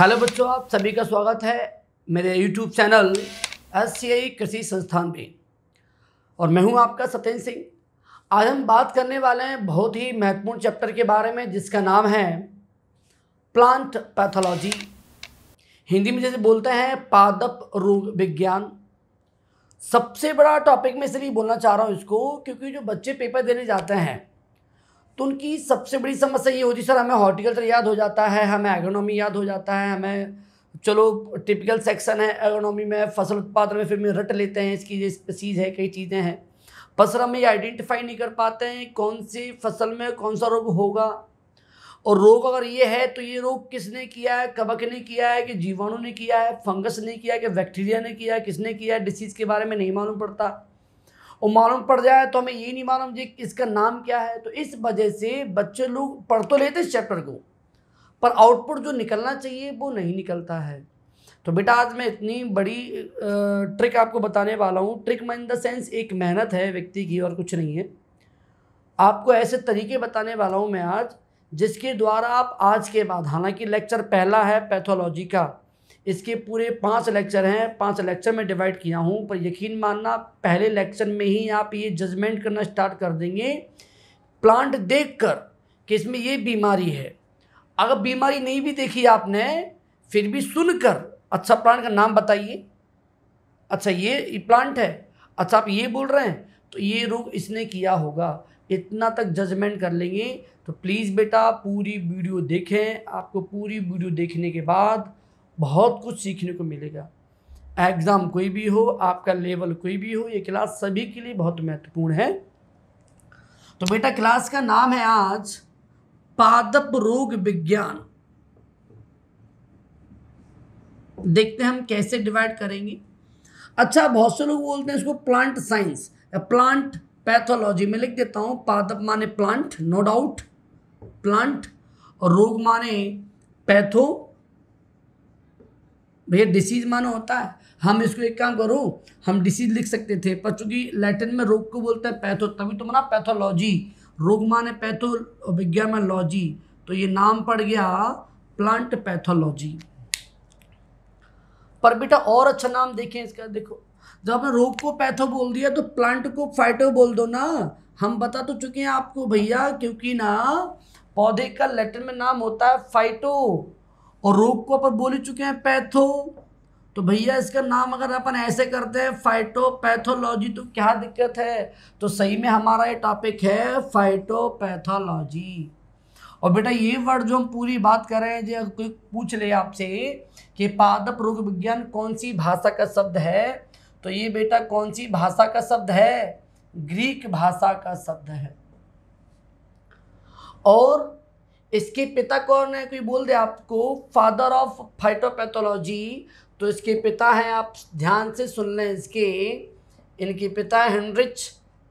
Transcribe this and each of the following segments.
hello बच्चों आप सभी का स्वागत है मेरे यूट्यूब चैनल एस कृषि संस्थान में और मैं हूं आपका सत्येंद्र सिंह आज हम बात करने वाले हैं बहुत ही महत्वपूर्ण चैप्टर के बारे में जिसका नाम है प्लांट पैथोलॉजी हिंदी में जैसे बोलते हैं पादप रोग विज्ञान सबसे बड़ा टॉपिक में इसलिए बोलना चाह रहा हूँ इसको क्योंकि जो बच्चे पेपर देने जाते हैं तो उनकी सबसे बड़ी समस्या ये होती सर हमें हॉर्टिकल्चर याद हो जाता है हमें एग्रोनॉमी याद हो जाता है हमें चलो टिपिकल सेक्शन है एग्रोनॉमी में फसल उत्पादन में फिर में रट लेते हैं इसकी स्पेसीज है कई चीज़ें हैं पर सर हम ये आइडेंटिफाई नहीं कर पाते हैं कौन सी फसल में कौन सा रोग होगा और रोग अगर ये है तो ये रोग किसने किया है कबक ने किया है कि जीवाणु ने किया है फंगस ने किया है कि बैक्टीरिया ने किया है किसने किया है डिसीज़ के बारे में नहीं मालूम पड़ता वो मालूम पड़ जाए तो हमें ये नहीं मालूम जी इसका नाम क्या है तो इस वजह से बच्चे लोग पढ़ तो लेते इस चैप्टर को पर आउटपुट जो निकलना चाहिए वो नहीं निकलता है तो बेटा आज मैं इतनी बड़ी ट्रिक आपको बताने वाला हूँ ट्रिक इन द सेंस एक मेहनत है व्यक्ति की और कुछ नहीं है आपको ऐसे तरीके बताने वाला हूँ मैं आज जिसके द्वारा आप आज के बाद हालांकि लेक्चर पहला है पैथोलॉजी का इसके पूरे पांच लेक्चर हैं पांच लेक्चर में डिवाइड किया हूँ पर यकीन मानना पहले लेक्चर में ही आप ये जजमेंट करना स्टार्ट कर देंगे प्लांट देख कर कि इसमें ये बीमारी है अगर बीमारी नहीं भी देखी आपने फिर भी सुनकर अच्छा प्लांट का नाम बताइए अच्छा ये प्लांट है अच्छा आप ये बोल रहे हैं तो ये रोग इसने किया होगा इतना तक जजमेंट कर लेंगे तो प्लीज़ बेटा पूरी वीडियो देखें आपको पूरी वीडियो देखने के बाद बहुत कुछ सीखने को मिलेगा एग्ज़ाम कोई भी हो आपका लेवल कोई भी हो ये क्लास सभी के लिए बहुत महत्वपूर्ण है तो बेटा क्लास का नाम है आज पादप रोग विज्ञान देखते हैं हम कैसे डिवाइड करेंगे अच्छा बहुत से लोग बोलते हैं इसको प्लांट साइंस या प्लांट पैथोलॉजी में लिख देता हूं पादप माने प्लांट नो डाउट प्लांट रोग माने पैथो भैया डिसीज मानो होता है हम इसको एक काम करो हम डिसीज लिख सकते थे पर चूंकि लैटिन में रोग को बोलते हैं पैथो तभी तो मना पैथोलॉजी रोग माने पैथो विज्ञान में लॉजी तो ये नाम पड़ गया प्लांट पैथोलॉजी पर बेटा और अच्छा नाम देखें इसका देखो जब आपने रोग को पैथो बोल दिया तो प्लांट को फाइटो बोल दो ना हम बता तो चुके हैं आपको भैया क्योंकि ना पौधे का लेटर में नाम होता है फाइटो और रोग को अपन बोल ही चुके हैं पैथो तो भैया इसका नाम अगर अपन ऐसे करते हैं फाइटोपैथोलॉजी तो क्या दिक्कत है तो सही में हमारा ये टॉपिक है फाइटोपैथोलॉजी और बेटा ये वर्ड जो हम पूरी बात कर रहे हैं जो कोई पूछ ले आपसे कि पादप रोग विज्ञान कौन सी भाषा का शब्द है तो ये बेटा कौन सी भाषा का शब्द है ग्रीक भाषा का शब्द है और इसके पिता कौन है कोई बोल दे आपको फादर ऑफ फाइटोपैथोलॉजी तो इसके पिता हैं आप ध्यान से सुन लें इसके इनके पिता है हेनरिच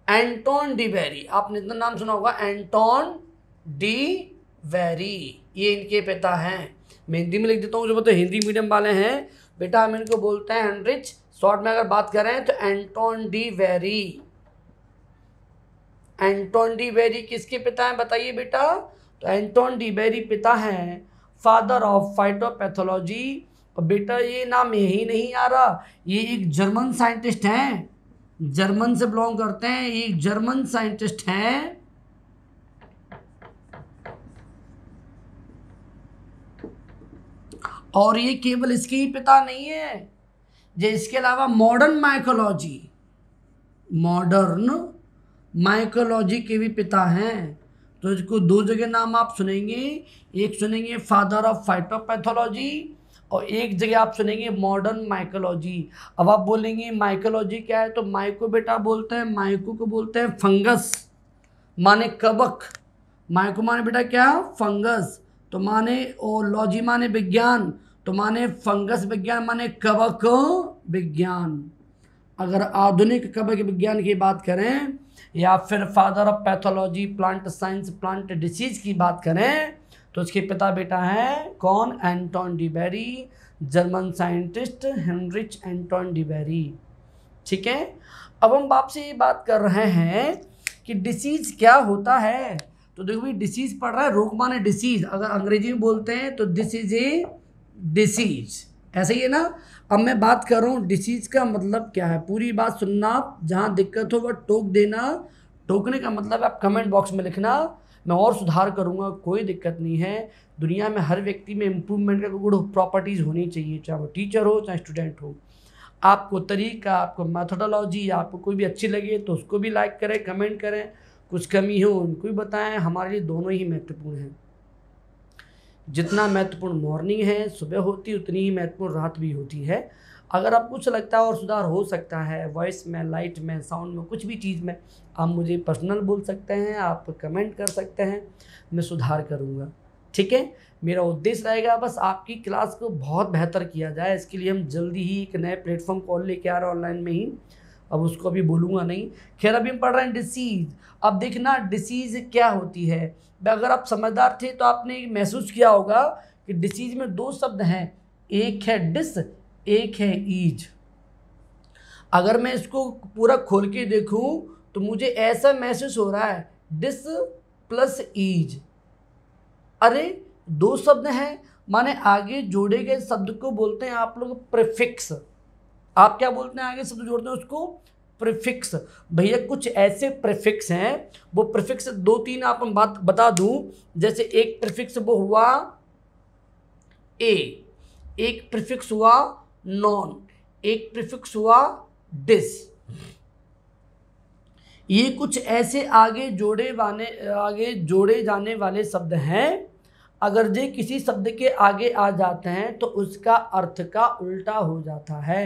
एंटोन डी वेरी आपने इतना नाम सुना होगा एंटोन डी वेरी ये इनके पिता हैं मैं हिंदी में लिख देता हूँ जो बोलते हिंदी मीडियम वाले हैं बेटा हम इनको बोलते हैं हेनरिच शॉर्ट में अगर बात करें तो Anton de Bary Anton de Bary किसके पिता हैं बताइए बेटा तो एंटोन डीबेरी पिता हैं फादर ऑफ फाइटोपैथोलॉजी और बेटा ये नाम यही नहीं आ रहा ये एक जर्मन साइंटिस्ट हैं जर्मन से बिलोंग करते हैं ये एक जर्मन साइंटिस्ट हैं और ये केवल इसके ही पिता नहीं है जे इसके अलावा मॉडर्न माइकोलॉजी मॉडर्न माइकोलॉजी के भी पिता हैं तो इसको दो जगह नाम आप सुनेंगे एक सुनेंगे फादर ऑफ फाइटोपैथोलॉजी और एक जगह आप सुनेंगे मॉडर्न माइकोलॉजी अब आप बोलेंगे माइकोलॉजी क्या है तो माइको बेटा बोलते हैं माइको को बोलते हैं फंगस माने कबक माइको माने बेटा क्या फंगस तो माने ओलॉजी माने विज्ञान तो माने फंगस विज्ञान माने कवक विज्ञान अगर आधुनिक कवक विज्ञान की बात करें या फिर father of pathology plant science plant disease की बात करें तो उसके पिता बेटा हैं कौन Anton de Bary German scientist Heinrich Anton de Bary ठीक है अब हम आपसे ये बात कर रहे हैं कि डिसीज़ क्या होता है तो देखो भाई डिसीज़ पढ़ रहा है रोग माने डिसीज़ अगर अंग्रेजी में बोलते हैं तो दिस इज़ ए डिसीज़ ऐसे ही है ना अब मैं बात कर रहा हूँ डिसीज़ का मतलब क्या है पूरी बात सुनना आप जहाँ दिक्कत हो वह टोक देना टोकने का मतलब आप कमेंट बॉक्स में लिखना मैं और सुधार करूँगा कोई दिक्कत नहीं है दुनिया में हर व्यक्ति में इम्प्रूवमेंट का गुड प्रॉपर्टीज़ होनी चाहिए चाहे वो टीचर हो चाहे स्टूडेंट हो आपको तरीका आपको मैथोडोलॉजी आपको कोई भी अच्छी लगे तो उसको भी लाइक करें कमेंट करें कुछ कमी हो उनको भी बताएं हमारे लिए दोनों ही महत्वपूर्ण हैं जितना महत्वपूर्ण मॉर्निंग है सुबह होती उतनी ही महत्वपूर्ण रात भी होती है अगर आप कुछ लगता है और सुधार हो सकता है वॉइस में लाइट में साउंड में कुछ भी चीज़ में आप मुझे पर्सनल बोल सकते हैं आप कमेंट कर सकते हैं मैं सुधार करूँगा ठीक है मेरा उद्देश्य रहेगा बस आपकी क्लास को बहुत बेहतर किया जाए इसके लिए हम जल्दी ही एक नए प्लेटफॉर्म कॉल लेके आ रहे हैं ऑनलाइन में ही अब उसको अभी बोलूँगा नहीं खैर अभी हम पढ़ रहे हैं डिसीज़ अब देखना डिसीज़ क्या होती है अगर आप समझदार थे तो आपने महसूस किया होगा कि डिसीज़ में दो शब्द हैं एक है डिस एक है ईज अगर मैं इसको पूरा खोल के देखूं तो मुझे ऐसा महसूस हो रहा है डिस प्लस ईज अरे दो शब्द हैं माने आगे जोड़े गए शब्द को बोलते हैं आप लोग प्रिफिक्स आप क्या बोलते हैं आगे शब्द जोड़ते हैं उसको प्रिफिक्स भैया कुछ ऐसे प्रिफिक्स हैं वो प्रिफिक्स दो तीन आप बात बता दूं जैसे एक प्रिफिक्स वो हुआ ए एक प्रिफिक्स हुआ नॉन एक प्रिफिक्स हुआ डिस ये कुछ ऐसे आगे जोड़े वाने आगे जोड़े जाने वाले शब्द हैं अगर जे किसी शब्द के आगे आ जाते हैं तो उसका अर्थ का उल्टा हो जाता है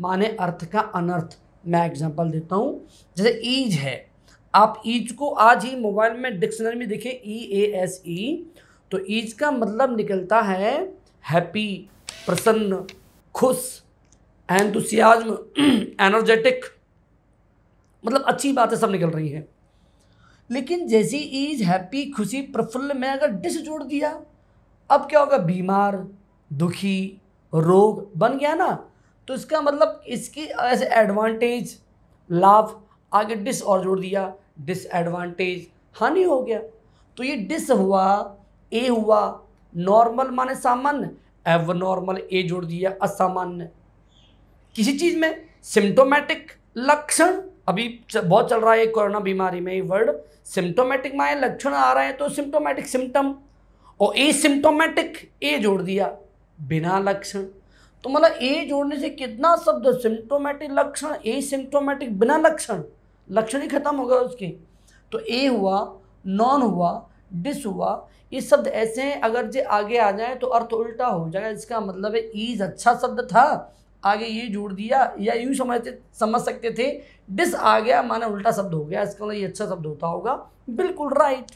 माने अर्थ का अनर्थ मैं एग्जांपल देता हूँ जैसे ईज है आप ईज को आज ही मोबाइल में डिक्शनरी में देखें ई ए एस ई तो ईज का मतलब निकलता है हैप्पी प्रसन्न खुश एंथुसियाज्म एनर्जेटिक मतलब अच्छी बातें सब निकल रही हैं लेकिन जैसी ईज हैप्पी खुशी प्रफुल्ल में अगर डिस जोड़ दिया अब क्या होगा बीमार दुखी रोग बन गया ना तो इसका मतलब इसकी ऐसे एडवांटेज लाभ आगे डिस और जोड़ दिया डिसएडवांटेज हानि हो गया तो ये डिस हुआ ए हुआ नॉर्मल माने सामान्य एव नॉर्मल ए जोड़ दिया असामान्य किसी चीज़ में सिम्टोमेटिक लक्षण अभी बहुत चल रहा है कोरोना बीमारी में ये वर्ड सिम्टोमेटिक माए लक्षण आ रहे हैं तो सिम्टोमेटिक सिम्टम और ए सिम्टोमेटिक ए जोड़ दिया बिना लक्षण तो मतलब ए जोड़ने से कितना शब्द सिम्टोमेटिक लक्षण ए सिम्टोमेटिक बिना लक्षण लक्षण ही खत्म हो गया उसके तो ए हुआ नॉन हुआ डिस हुआ ये शब्द ऐसे हैं अगर जे आगे आ जाए तो अर्थ उल्टा हो जाएगा इसका मतलब है ईज अच्छा शब्द था आगे ये जोड़ दिया या यूँ समझते समझ सकते थे डिस आ गया माना उल्टा शब्द हो गया इसका मतलब ये अच्छा शब्द होता होगा बिल्कुल राइट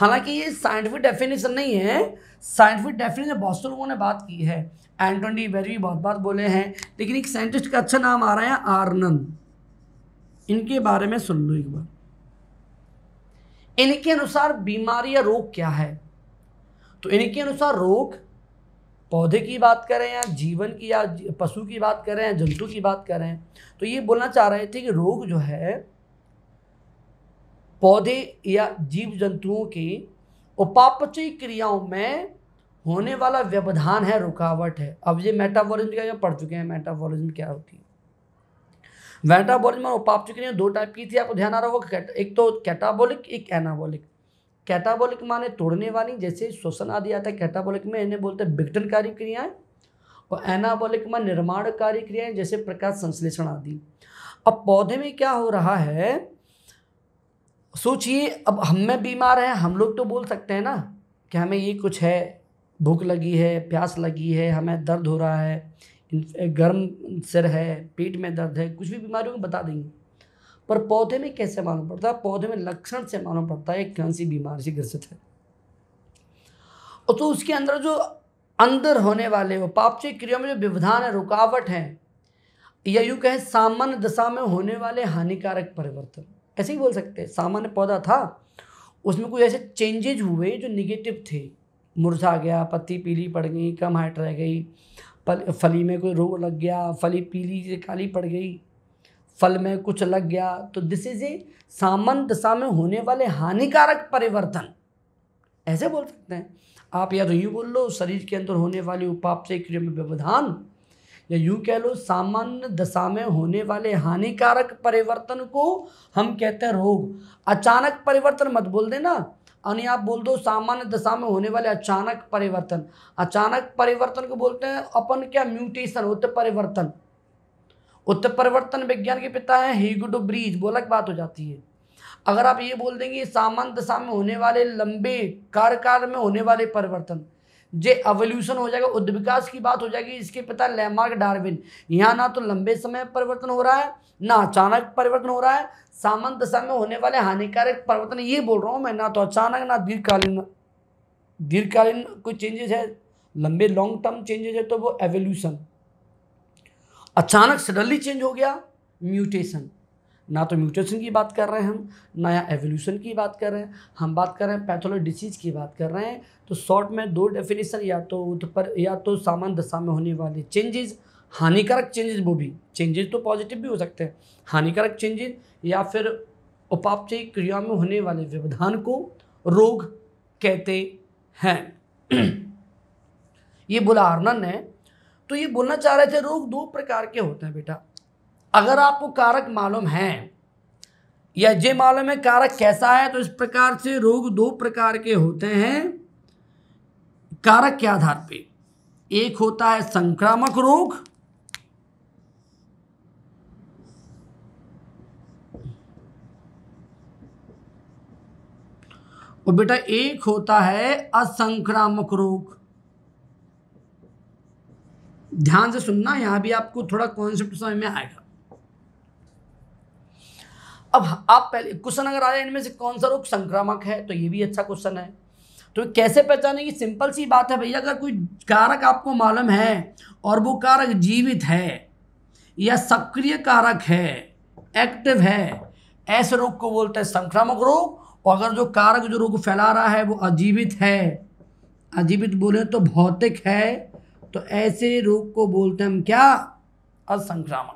हालांकि ये साइंटिफिक डेफिनेशन नहीं है साइंटिफिक डेफिनेशन बहुत से लोगों ने बात की है एंटोनी वेरी भी बहुत बात बोले हैं लेकिन एक साइंटिस्ट का अच्छा नाम आ रहा है आर्नन इनके बारे में सुन लो एक बार इनके अनुसार बीमारी या रोग क्या है तो इनके अनुसार रोग पौधे की बात करें या जीवन की या पशु की बात करें या जंतु की बात करें तो ये बोलना चाह रहे थे कि रोग जो है पौधे या जीव जंतुओं की उपापचय क्रियाओं में होने वाला व्यवधान है रुकावट है अब ये मेटाबॉलिज्म क्या पढ़ चुके हैं मेटाबॉलिज्म क्या होती है मेटाबॉलिज्म और उपापचय क्रिया दो टाइप की थी आपको ध्यान आ रहा होगा एक तो कैटाबॉलिक एक एनाबॉलिक कैटाबॉलिक माने तोड़ने वाली जैसे श्वसन आदि आता है कैटाबॉलिक में इन्हें बोलते हैं विघटनकारी क्रियाएं और एनाबॉलिक में निर्माणकारी क्रियाएं जैसे प्रकाश संश्लेषण आदि अब पौधे में क्या हो रहा है सोचिए अब हम में बीमार हैं हम लोग तो बोल सकते हैं ना कि हमें ये कुछ है भूख लगी है प्यास लगी है हमें दर्द हो रहा है गर्म सिर है पेट में दर्द है कुछ भी बीमारियों को बता देंगे पर पौधे में कैसे मालूम पड़ता है पौधे में लक्षण से मालूम पड़ता है कौन सी बीमारी से ग्रसित है और तो उसके अंदर जो अंदर होने वाले वो पापचय क्रियाओं में जो व्यवधान है रुकावट है या यूँ कहें सामान्य दशा में होने वाले हानिकारक परिवर्तन ऐसे ही बोल सकते हैं सामान्य पौधा था उसमें कुछ ऐसे चेंजेज हुए जो निगेटिव थे मुरझा गया पत्ती पीली पड़ गई कम हाइट रह गई पल फली में कोई रोग लग गया फली पीली से काली पड़ गई फल में कुछ लग गया तो दिस इज़ ए सामान्य दशा में होने वाले हानिकारक परिवर्तन ऐसे बोल सकते हैं आप या तो यूँ बोल लो शरीर के अंदर होने उपाप से क्रिया में व्यवधान या यूं कह लो सामान्य दशा में होने वाले हानिकारक परिवर्तन को हम कहते हैं रोग अचानक परिवर्तन मत बोल देना यानी आप बोल दो सामान्य दशा में होने वाले अचानक परिवर्तन अचानक परिवर्तन को बोलते हैं अपन क्या म्यूटेशन उत्तर परिवर्तन उत्तर परिवर्तन विज्ञान के पिता है हीगुडो ब्रीज बोला की बात हो जाती है अगर आप ये बोल देंगे सामान्य दशा में होने वाले लंबे कार्यकाल में होने वाले परिवर्तन जे एवोल्यूशन हो जाएगा उद्विकास की बात हो जाएगी इसके पिता लैमार्क डार्विन यहाँ ना तो लंबे समय परिवर्तन हो रहा है ना अचानक परिवर्तन हो रहा है सामान्य दशा में होने वाले हानिकारक परिवर्तन ये बोल रहा हूँ मैं ना तो अचानक ना दीर्घकालीन दीर्घकालीन कोई चेंजेस है लंबे लॉन्ग टर्म चेंजेस है तो वो एवोल्यूशन अचानक सडनली चेंज हो गया म्यूटेशन ना तो म्यूटेशन की बात कर रहे हैं हम ना या एवोल्यूशन की बात कर रहे हैं हम बात कर रहे हैं पैथोलॉजी डिसीज़ की बात कर रहे हैं तो शॉर्ट में दो डेफिनेशन या तो उत्पर या तो सामान्य दशा में होने वाले चेंजेज़ हानिकारक चेंजेस वो भी चेंजेस तो पॉजिटिव भी हो सकते हैं हानिकारक चेंजेस या फिर उपापचय क्रिया में होने वाले व्यवधान को रोग कहते हैं ये आर्नन है तो ये बोलना चाह रहे थे रोग दो प्रकार के होते हैं बेटा अगर आपको कारक मालूम है या जे मालूम है कारक कैसा है तो इस प्रकार से रोग दो प्रकार के होते हैं कारक के आधार पे एक होता है संक्रामक रोग और बेटा एक होता है असंक्रामक रोग ध्यान से सुनना यहां भी आपको थोड़ा कॉन्सेप्ट समझ में आएगा अब आप पहले क्वेश्चन अगर आया इनमें से कौन सा रोग संक्रामक है तो ये भी अच्छा क्वेश्चन है तो कैसे पहचानेंगे सिंपल सी बात है भैया अगर कोई कारक आपको मालूम है और वो कारक जीवित है या सक्रिय कारक है एक्टिव है ऐसे रोग को बोलते हैं संक्रामक रोग और अगर जो कारक जो रोग फैला रहा है वो अजीवित है अजीवित बोले तो भौतिक है तो ऐसे रोग को बोलते हैं हम क्या असंक्रामक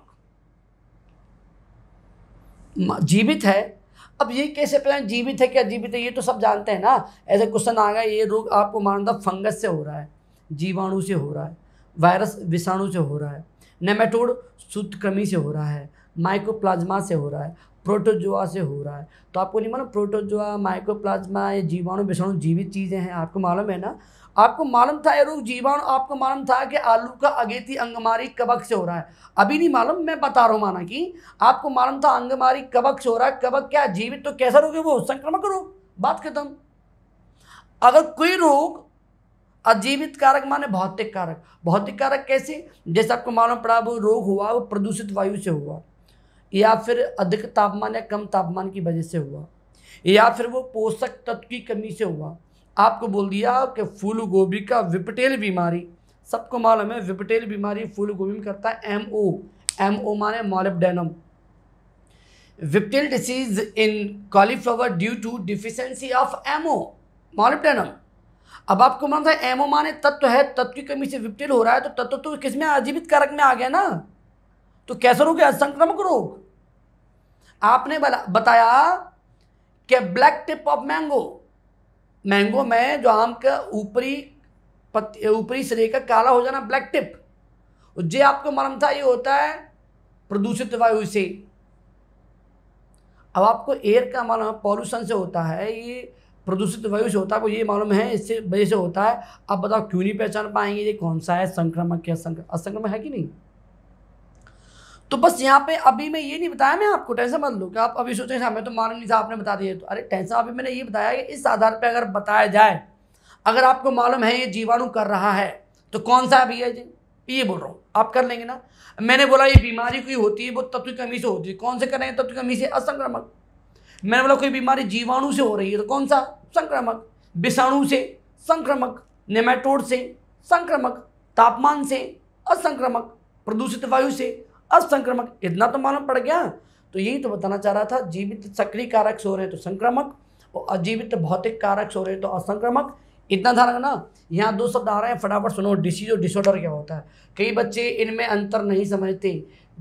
जीवित है अब ये कैसे प्लान जीवित है क्या जीवित है ये तो सब जानते हैं ना ऐसे क्वेश्चन आ गया ये रोग आपको मानता फंगस से हो रहा है जीवाणु से हो रहा है वायरस विषाणु से हो रहा है नेमेटोड सूत्रक्रमी से हो रहा है माइकोप्लाज्मा से हो रहा है प्रोटोजोआ से हो रहा है तो आपको नहीं मालूम प्रोटोजोआ माइकोप्लाज्मा ये जीवाणु विषाणु जीवित चीज़ें हैं आपको मालूम है ना आपको मालूम था ये रोग जीवाणु आपको मालूम था कि आलू का अगेती अंगमारी कबक से हो रहा है अभी नहीं मालूम मैं बता रहा हूँ माना कि आपको मालूम था अंगमारी कबक से हो रहा है कबक क्या जीवित तो कैसा रोग है वो संक्रमक रोग बात खत्म अगर कोई रोग अजीवित कारक माने भौतिक कारक भौतिक कारक कैसे जैसे आपको मालूम पड़ा वो रोग हुआ वो प्रदूषित वायु से हुआ या फिर अधिक तापमान या कम तापमान की वजह से हुआ या फिर वो पोषक तत्व की कमी से हुआ आपको बोल दिया कि फूल गोभी का विपटेल बीमारी सबको मालूम है विपटेल बीमारी फूल गोभी में करता है एम ओ एम ओ माने molybdenum whiptail disease in cauliflower due to deficiency of M O molybdenum अब आपको मालूम था एमओ माने तत्व है तत्व की कमी से विपटेल हो रहा है तो तत्व तो किस में आजीवित कारक में आ गया ना तो कैसा रोग असंक्रमक रोग आपने बताया कि black tip of mango mango में जो आम का ऊपरी ऊपरी सिरे का काला हो जाना ब्लैक टिप जो आपको मरम था ये होता है प्रदूषित वायु से अब आपको एयर का मालूम पॉल्यूशन से होता है ये प्रदूषित वायु से होता है आपको ये मालूम है इससे वजह से होता है आप बताओ क्यों नहीं पहचान पाएंगे ये कौन सा है संक्रमक या संक्रमण असंक्रमक है कि नहीं तो बस यहाँ पे अभी मैं ये नहीं बताया मैं आपको टेंशन मत लो कि आप अभी सोचें हमें मैं तो मालूम नहीं था आपने बता दिया तो अरे टेंशन अभी मैंने ये बताया कि इस आधार पर अगर बताया जाए अगर आपको मालूम है ये जीवाणु कर रहा है तो कौन सा अभी है जी ये बोल रहा हूँ आप कर लेंगे ना मैंने बोला ये बीमारी कोई होती है वो तत्व की कमी से होती है कौन से करेंगे तत्व की कमी से असंक्रमक मैंने बोला कोई बीमारी जीवाणु से हो रही है तो कौन सा संक्रमक विषाणु से संक्रमक नेमाटोड से संक्रमक तापमान से असंक्रमक प्रदूषित वायु से असंक्रामक इतना तो मालूम पड़ गया तो यही तो बताना चाह रहा था जीवित सक्रिय कारक हो रहे तो संक्रामक और अजीवित भौतिक कारक सो रहे तो असंक्रामक इतना ध्यान रखना यहाँ दो शब्द आ रहे हैं फटाफट सुनो डिसीज और डिसऑर्डर क्या होता है कई बच्चे इनमें अंतर नहीं समझते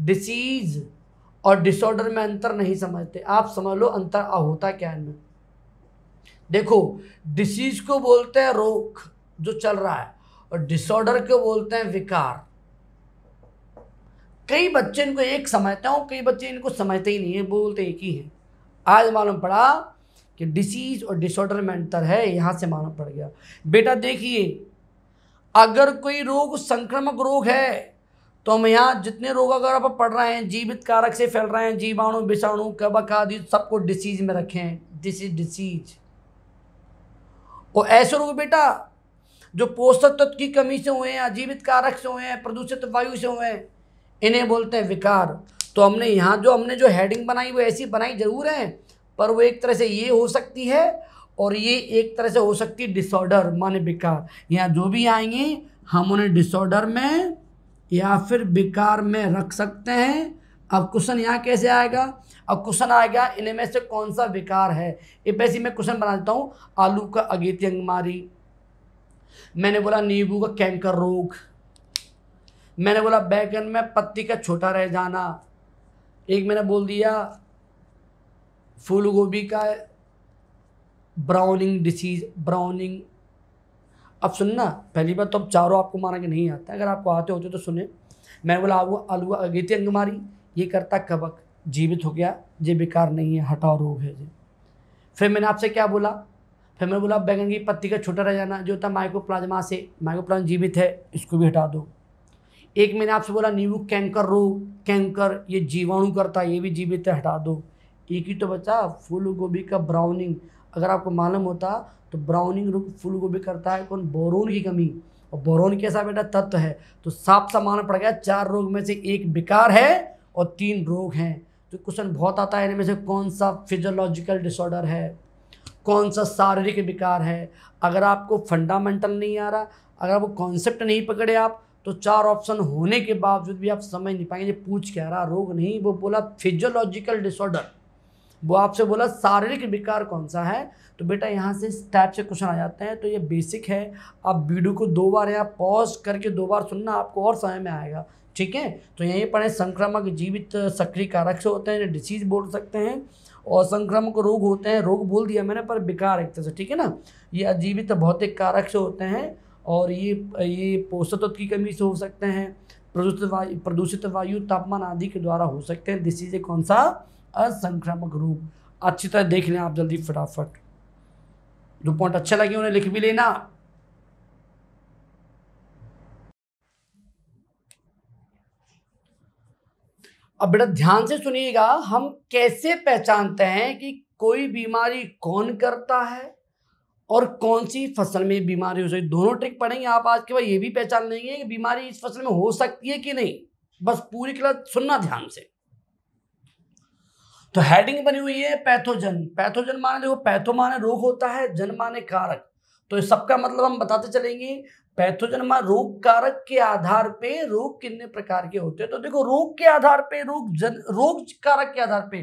डिसीज और डिसऑर्डर में अंतर नहीं समझते आप समझ लो अंतर होता क्या इनमें देखो डिसीज को बोलते हैं रोग जो चल रहा है और डिसऑर्डर को बोलते हैं विकार कई बच्चे इनको एक समझता हूँ कई बच्चे इनको समझते ही नहीं है बोलते एक ही हैं आज मालूम पड़ा कि डिसीज़ और डिसऑर्डर में अंतर है यहाँ से मालूम पड़ गया बेटा देखिए अगर कोई रोग संक्रमक रोग है तो हम यहाँ जितने रोग अगर आप पढ़ रहे हैं जीवित कारक से फैल रहे हैं जीवाणु विषाणु कबक आदि सबको डिसीज में रखें दिस इज डिसीज और ऐसे रोग बेटा जो पोषक तत्व की कमी से हुए हैं अजीवित कारक से हुए हैं प्रदूषित वायु से हुए हैं इन्हें बोलते हैं विकार तो हमने यहाँ जो हमने जो हेडिंग बनाई वो ऐसी बनाई ज़रूर है पर वो एक तरह से ये हो सकती है और ये एक तरह से हो सकती है डिसऑर्डर माने विकार यहाँ जो भी आएंगे हम उन्हें डिसऑर्डर में या फिर विकार में रख सकते हैं अब क्वेश्चन यहाँ कैसे आएगा अब क्वेश्चन आएगा इन्हें में से कौन सा विकार है ये वैसे मैं क्वेश्चन बना देता हूँ आलू का अगेती अंगमारी मैंने बोला नींबू का कैंकर रोग मैंने बोला बैगन में पत्ती का छोटा रह जाना एक मैंने बोल दिया फूल गोभी का ब्राउनिंग डिसीज़ ब्राउनिंग अब सुनना पहली बार तो अब चारों आपको माना कि नहीं आता अगर आपको आते होते तो सुने मैंने बोला आलू आलू अगेती अंगमारी ये करता कबक जीवित हो गया ये बेकार नहीं है हटाओ रोग है ये फिर मैंने आपसे क्या बोला फिर मैंने बोला बैगन की पत्ती का छोटा रह जाना जो था माइक्रोप्लाज्मा से माइक्रोप्लाज्मा जीवित है इसको भी हटा दो एक मैंने आपसे बोला नींबू कैंकर रो कैंकर ये जीवाणु करता है ये भी जीवित है हटा दो एक ही तो बचा फूल गोभी का ब्राउनिंग अगर आपको मालूम होता तो ब्राउनिंग रोग फूल गोभी करता है कौन बोरोन की कमी और बोरोन कैसा बेटा तत्व है तो साफ सा मानना पड़ गया चार रोग में से एक बेकार है और तीन रोग हैं तो क्वेश्चन बहुत आता है इनमें से कौन सा फिजियोलॉजिकल डिसऑर्डर है कौन सा शारीरिक विकार है अगर आपको फंडामेंटल नहीं आ रहा अगर आपको कॉन्सेप्ट नहीं पकड़े आप तो चार ऑप्शन होने के बावजूद भी आप समझ नहीं पाएंगे पूछ कह रहा रोग नहीं वो बोला फिजियोलॉजिकल डिसऑर्डर वो आपसे बोला शारीरिक विकार कौन सा है तो बेटा यहाँ से इस टाइप से क्वेश्चन आ जाते हैं तो ये बेसिक है आप वीडियो को दो बार यहाँ पॉज करके दो बार सुनना आपको और समय में आएगा ठीक है तो यहीं पढ़े संक्रामक जीवित सक्रिय कारक से होते हैं डिसीज बोल सकते हैं और संक्रामक रोग होते हैं रोग बोल दिया मैंने पर विकार एक तरह से ठीक है ना ये अजीवित भौतिक कारक से होते हैं और ये ये पोषक तत्व की कमी से हो सकते हैं प्रदूषित वायु प्रदूषित वायु तापमान आदि के द्वारा हो सकते हैं दिस इज ए कौन सा असंक्रामक रूप अच्छी तरह देख लें आप जल्दी फटाफट जो पॉइंट अच्छा लगे उन्हें लिख भी लेना अब बेटा ध्यान से सुनिएगा हम कैसे पहचानते हैं कि कोई बीमारी कौन करता है और कौन सी फसल में बीमारी हो सकती दोनों ट्रिक पढ़ेंगे आप आज के बाद ये भी पहचान लेंगे कि बीमारी इस फसल में हो सकती है कि नहीं बस पूरी क्लास सुनना ध्यान से तो हेडिंग बनी हुई है पैथोजन पैथोजन माने देखो पैथो माने रोग होता है जन माने कारक तो इस सबका मतलब हम बताते चलेंगे पैथोजन मान रोग कारक के आधार पे रोग कितने प्रकार के होते हैं तो देखो रोग के आधार पे रोग जन रोग कारक के आधार पे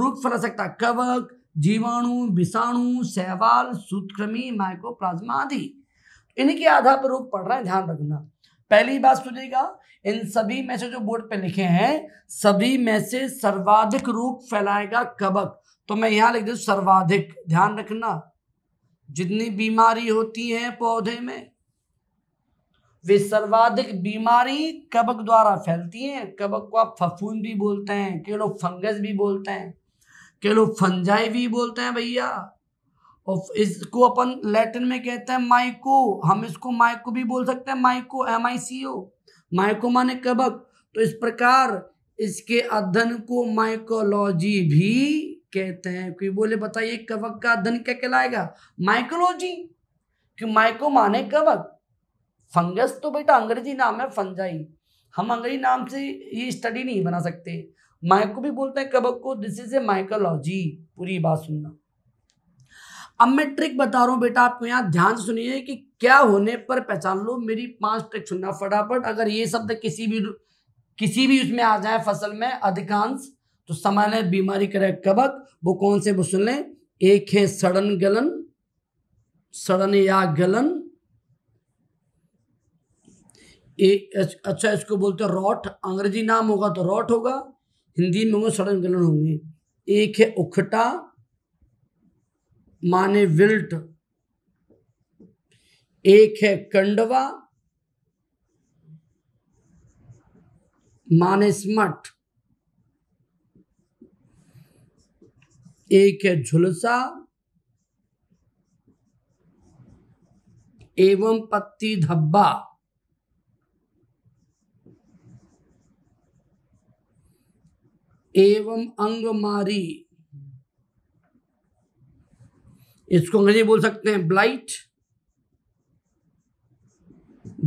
रोग फैला सकता कवक जीवाणु विषाणु सहवाल सूत्रकृमि माइक्रोप्लाज्मा आदि तो इन्हीं के आधार पर रूप पड़ रहा है ध्यान रखना पहली बात सुनिएगा इन सभी में से जो बोर्ड पे लिखे हैं सभी में से सर्वाधिक रूप फैलाएगा कबक तो मैं यहां लिख दू सर्वाधिक ध्यान रखना जितनी बीमारी होती है पौधे में वे सर्वाधिक बीमारी कबक द्वारा फैलती है कबक को आप फफूंद भी बोलते हैं केड़ो फंगस भी बोलते हैं कह लो फंजाई भी बोलते हैं भैया और इसको अपन लैटिन में कहते हैं माइको हम इसको माइको भी बोल सकते हैं myco M I C O myco माने कबक तो इस प्रकार इसके अध्ययन को माइकोलॉजी भी कहते हैं कोई बोले बताइए कवक का अध्ययन क्या कहलाएगा माइकोलॉजी क्यों माइको माने कवक फंगस तो बेटा अंग्रेजी नाम है फंजाई हम अंग्रेजी नाम से ये स्टडी नहीं बना सकते माइको भी बोलते हैं कबक को दिस इज ए माइकोलॉजी पूरी बात सुनना अब मैं ट्रिक बता रहा हूँ बेटा आपको यहाँ ध्यान से सुनिए कि क्या होने पर पहचान लो मेरी पांच ट्रिक सुनना फटाफट अगर ये शब्द किसी भी किसी भी उसमें आ जाए फसल में अधिकांश तो सामान्य बीमारी करे कबक वो कौन से वो सुन लें एक है सड़न गलन सड़न या गलन एक अच्छा इसको बोलते हैं रॉट अंग्रेजी नाम होगा तो रॉट होगा हिंदी में वो सड़न गलन होंगे एक है उखटा माने विल्ट एक है कंडवा माने स्मट एक है झुलसा एवं पत्ती धब्बा एवं अंगमारी इसको अंग्रेजी बोल सकते हैं ब्लाइट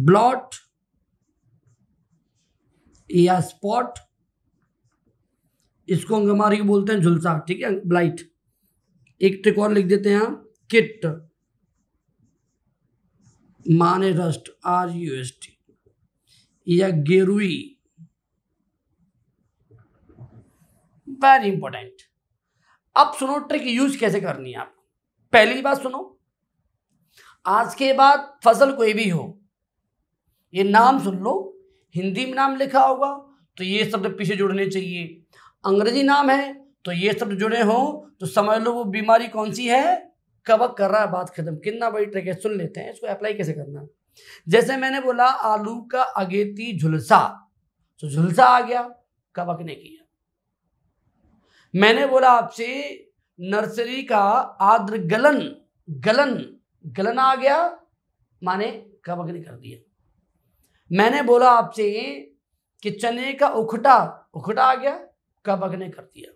ब्लॉट या स्पॉट इसको अंगमारी बोलते हैं झुलसा ठीक है ब्लाइट एक ट्रिक और लिख देते हैं किट माने rust R U S T या गेरुई वेरी इंपॉर्टेंट अब सुनो ट्रिक यूज कैसे करनी है आप पहली बात सुनो आज के बाद फसल कोई भी हो ये नाम सुन लो हिंदी में नाम लिखा होगा तो ये शब्द पीछे जुड़ने चाहिए अंग्रेजी नाम है तो ये शब्द जुड़े हो तो समझ लो वो बीमारी कौन सी है कबक कर रहा है बात खत्म कितना बड़ी ट्रिक है सुन लेते हैं इसको अप्लाई कैसे करना जैसे मैंने बोला आलू का अगेती झुलसा तो झुलसा आ गया कबक ने किया मैंने बोला आपसे नर्सरी का आद्र गलन गलन गलन आ गया माने अग्नि कर दिया मैंने बोला आपसे कि चने का उखटा उखटा आ गया अग्नि कर दिया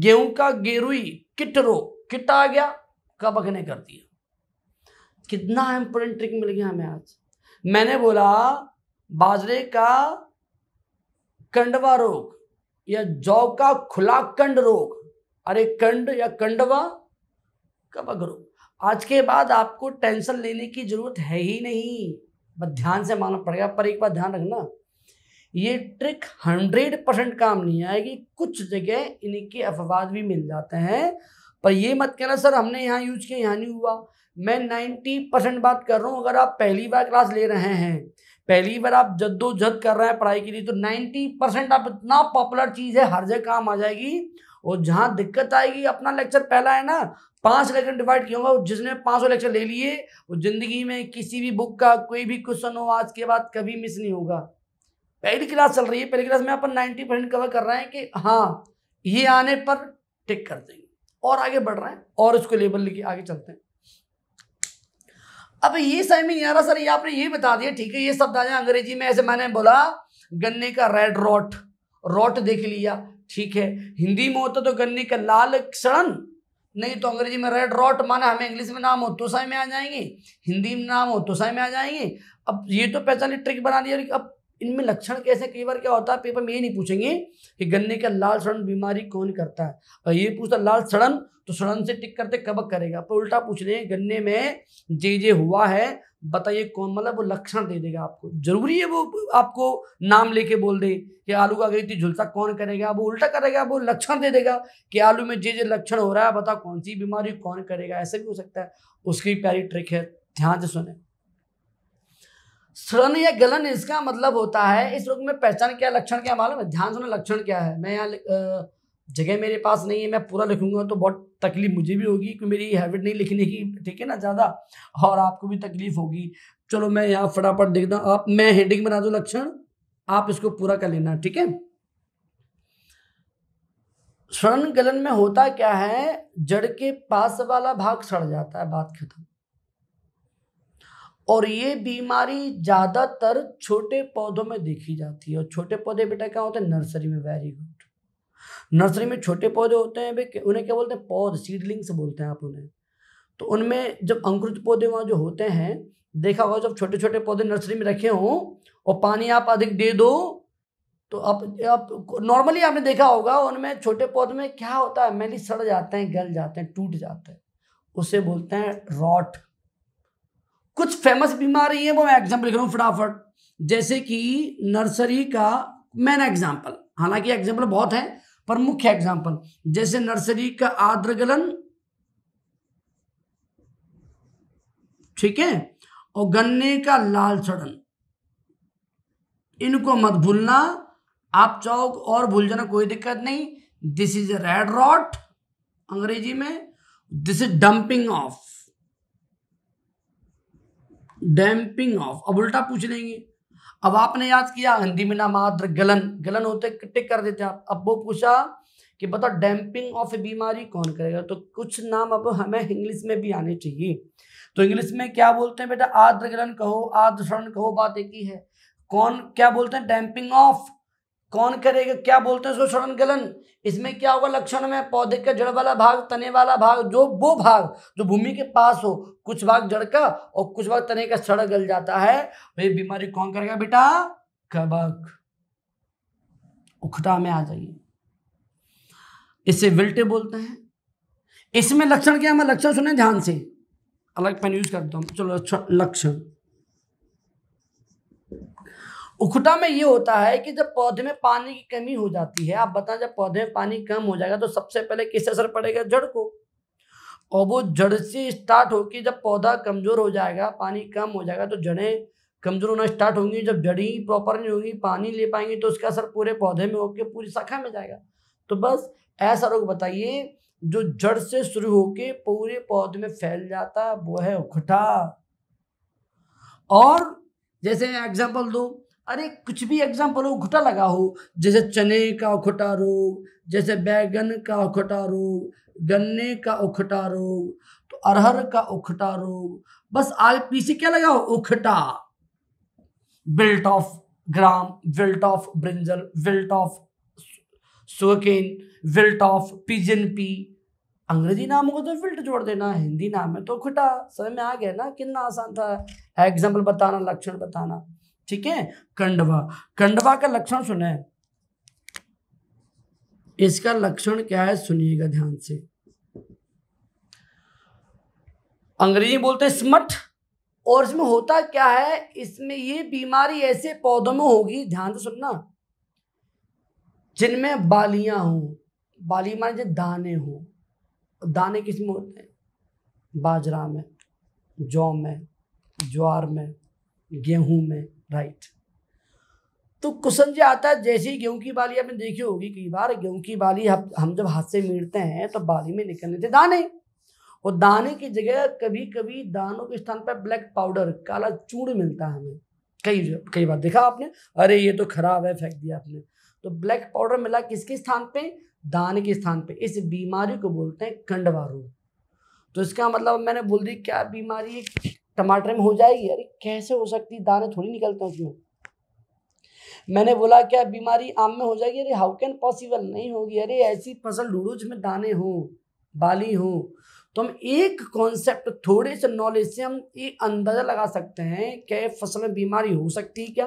गेहूं का गेरुई किटरो किट आ गया अग्नि कर दिया कितना इंपोर्टेंट ट्रिक मिल गया हमें आज मैंने बोला बाजरे का कंडवा रोग या जौ का खुला कंड रोग अरे कंड या कंडवा कबक रोग आज के बाद आपको टेंशन लेने की जरूरत है ही नहीं बस ध्यान से मानना पड़ेगा पर एक बार ध्यान रखना ये ट्रिक हंड्रेड परसेंट काम नहीं आएगी कुछ जगह इनके अफवाज भी मिल जाते हैं पर ये मत कहना सर हमने यहाँ यूज किया यहाँ नहीं हुआ मैं नाइन्टी परसेंट बात कर रहा हूँ अगर आप पहली बार क्लास ले रहे हैं पहली बार आप जद्दोजहद कर रहे हैं पढ़ाई के लिए तो नाइन्टी परसेंट आप इतना पॉपुलर चीज़ है हर जगह काम आ जाएगी और जहाँ दिक्कत आएगी अपना लेक्चर पहला है ना पांच लेक्चर डिवाइड किया होगा जिसने पाँच सौ लेक्चर ले लिए वो जिंदगी में किसी भी बुक का कोई भी क्वेश्चन हो आज के बाद कभी मिस नहीं होगा पहली क्लास चल रही है पहली क्लास में अपन नाइन्टी परसेंट कवर कर रहे हैं कि हाँ ये आने पर टिक कर देंगे और आगे बढ़ रहे हैं और उसको लेबल लेके आगे चलते हैं अब ये समझ में नहीं आ रहा सर ये आपने ये बता दिया ठीक है ये शब्द आ जाए अंग्रेजी में ऐसे मैंने बोला गन्ने का रेड रोट रोट देख लिया ठीक है हिंदी में होता तो गन्ने का लाल क्षण नहीं तो अंग्रेजी में रेड रॉट माना हमें इंग्लिश में नाम हो तो साई में आ जाएंगे हिंदी में नाम हो तो साई में आ जाएंगे अब ये तो पहचानी ट्रिक बना दिया अब इनमें लक्षण कैसे कई बार क्या होता है पेपर में ये नहीं पूछेंगे कि गन्ने का लाल सड़न बीमारी कौन करता है और ये पूछता लाल सड़न तो सड़न से टिक करते कबक करेगा पर उल्टा पूछ रहे हैं गन्ने में जे जे हुआ है बताइए कौन मतलब वो लक्षण दे देगा आपको जरूरी है वो आपको नाम लेके बोल दे कि आलू का गई झुलसा कौन करेगा वो उल्टा करेगा वो लक्षण दे देगा कि आलू में जे जे लक्षण हो रहा है बता कौन सी बीमारी कौन करेगा ऐसे भी हो सकता है उसकी प्यारी ट्रिक है ध्यान से सुने श्रण या गलन इसका मतलब होता है इस रोग में पहचान क्या लक्षण क्या मालूम है ध्यान सुना लक्षण क्या है मैं यहाँ जगह मेरे पास नहीं है मैं पूरा लिखूंगा तो बहुत तकलीफ मुझे भी होगी क्योंकि मेरी हैबिट नहीं लिखने की ठीक है ना ज़्यादा और आपको भी तकलीफ होगी चलो मैं यहाँ फटाफट देखता हूँ आप मैं हेडिंग बना दूँ लक्षण आप इसको पूरा कर लेना ठीक है स्वर्ण गलन में होता क्या है जड़ के पास वाला भाग सड़ जाता है बात खत्म और ये बीमारी ज़्यादातर छोटे पौधों में देखी जाती है और छोटे पौधे बेटा क्या होते हैं नर्सरी में वेरी गुड नर्सरी में छोटे पौधे होते हैं भाई उन्हें क्या बोलते हैं पौध सीडलिंग्स बोलते हैं आप उन्हें तो उनमें जब अंकुरित पौधे वहाँ जो होते हैं देखा होगा जब छोटे छोटे पौधे नर्सरी में रखे हों और पानी आप अधिक दे दो तो आप आप नॉर्मली आपने देखा होगा उनमें छोटे पौधे में क्या होता है मैली सड़ जाते हैं गल जाते हैं टूट जाते हैं उसे बोलते हैं रॉट कुछ फेमस बीमारी है वो मैं एग्जाम्पल लिख रहा हूँ फटाफट जैसे कि नर्सरी का मैन एग्जाम्पल हालांकि एग्जाम्पल बहुत है पर मुख्य एग्जाम्पल जैसे नर्सरी का आद्रगलन ठीक है और गन्ने का लाल सड़न इनको मत भूलना आप चौक और भूल जाना कोई दिक्कत नहीं दिस इज रेड रॉट अंग्रेजी में this is dumping off damping off अब उल्टा पूछ लेंगे अब आपने याद किया हिंदी में ना मात्र गलन गलन होते टिक कर देते आप अब वो पूछा कि बताओ डैम्पिंग ऑफ बीमारी कौन करेगा तो कुछ नाम अब हमें इंग्लिश में भी आने चाहिए तो इंग्लिश में क्या बोलते हैं बेटा गलन कहो आद्रसरण कहो बात एक ही है कौन क्या बोलते हैं डैम्पिंग ऑफ कौन करेगा क्या बोलते हैं उसको गलन इसमें क्या होगा लक्षण में पौधे का जड़ वाला भाग तने वाला भाग जो वो भाग जो भूमि के पास हो कुछ भाग जड़ का और कुछ भाग तने का सड़ गल जाता है ये बीमारी कौन करेगा बेटा कबक उखटा में आ जाइए इसे विल्टे बोलते हैं इसमें लक्षण क्या है लक्षण सुने ध्यान से अलग पेन यूज करता हूँ चलो लक्षण उखटा में ये होता है कि जब पौधे में पानी की कमी हो जाती है आप बताएं जब पौधे में पानी कम हो जाएगा तो सबसे पहले किस असर पड़ेगा जड़ को और वो जड़ से स्टार्ट होकर जब पौधा कमज़ोर हो जाएगा पानी कम हो जाएगा तो जड़ें कमज़ोर होना स्टार्ट होंगी जब जड़ी प्रॉपर नहीं होगी पानी ले पाएंगी तो उसका असर पूरे पौधे में होकर पूरी शाखा में जाएगा तो बस ऐसा रोग बताइए जो जड़ से शुरू होकर पूरे पौधे में फैल जाता वो है उखटा और जैसे एग्जाम्पल दूँ अरे कुछ भी एग्जाम्पल हो घुटा लगा हो जैसे चने का उखटा रोग जैसे बैगन का उखटा रोग गन्ने का उखटा रोग तो अरहर का उखटा रोग बस आर पीछे क्या लगा हो उखटा wilt of gram wilt of brinjal wilt of सोकेन विल्ट ऑफ पिजन पी अंग्रेजी नाम को तो विल्ट जोड़ देना हिंदी नाम है तो खुटा समय में आ गया ना कितना आसान था एग्जाम्पल बताना लक्षण बताना ठीक है कंडवा कंडवा का लक्षण सुना है इसका लक्षण क्या है सुनिएगा ध्यान से अंग्रेजी बोलते हैं स्मट और इसमें होता क्या है इसमें ये बीमारी ऐसे पौधों में होगी ध्यान से सुनना जिनमें बालियां हों बाली माने जो दाने हों दाने किस में होते हैं बाजरा में जौ में ज्वार में गेहूं में राइट तो क्वेश्चन जो आता है जैसे ही गेहूं की बाली आपने देखी होगी कई बार गेहूं की बाली हम जब हाथ से मीड़ते हैं तो बाली में निकलने थे दाने और दाने की जगह कभी कभी दानों के स्थान पर ब्लैक पाउडर काला चूड़ मिलता है हमें कई कई बार देखा आपने अरे ये तो खराब है फेंक दिया आपने तो ब्लैक पाउडर मिला किसके स्थान पे दाने के स्थान पे इस बीमारी को बोलते हैं कंडवा रोग तो इसका मतलब मैंने बोल दी क्या बीमारी है टमाटर में हो जाएगी अरे कैसे हो सकती दाने थोड़ी निकलते हैं उसमें मैंने बोला क्या बीमारी आम में हो जाएगी अरे हाउ कैन पॉसिबल नहीं होगी अरे ऐसी फसल ढूंढो जिसमें दाने हों बाली हों तो हम एक कॉन्सेप्ट थोड़े से नॉलेज से हम ये अंदाज़ा लगा सकते हैं कि फसल में बीमारी हो सकती है क्या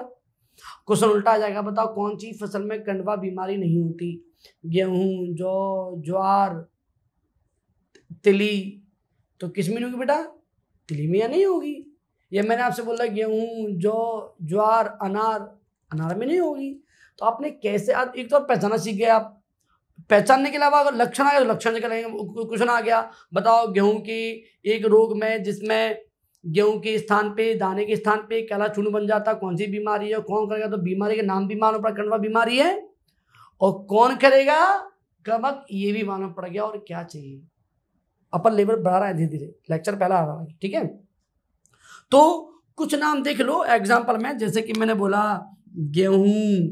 क्वेश्चन उल्टा आ जाएगा बताओ कौन सी फसल में कंडवा बीमारी नहीं होती गेहूं जौ ज्वार तिली तो किस होगी बेटा तिलीमिया नहीं होगी या मैंने आपसे बोला गेहूँ जौ ज्वार अनार अनार में नहीं होगी तो आपने कैसे आप एक तो पहचाना सीख गए आप पहचानने के अलावा अगर लक्षण आ गया तो लक्षण जगह क्वेश्चन आ गया बताओ गेहूँ की एक रोग में जिसमें गेहूँ के स्थान पे दाने के स्थान पे कला चूर्ण बन जाता कौन सी बीमारी है कौन करेगा तो बीमारी के नाम भी मानो पड़ा कणवा बीमारी है और कौन करेगा कमक ये भी मानो पड़ गया और क्या चाहिए अपर लेवल बढ़ा रहा है धीरे धीरे लेक्चर पहला आ रहा है ठीक है तो कुछ नाम देख लो एग्जाम्पल में जैसे कि मैंने बोला गेहूं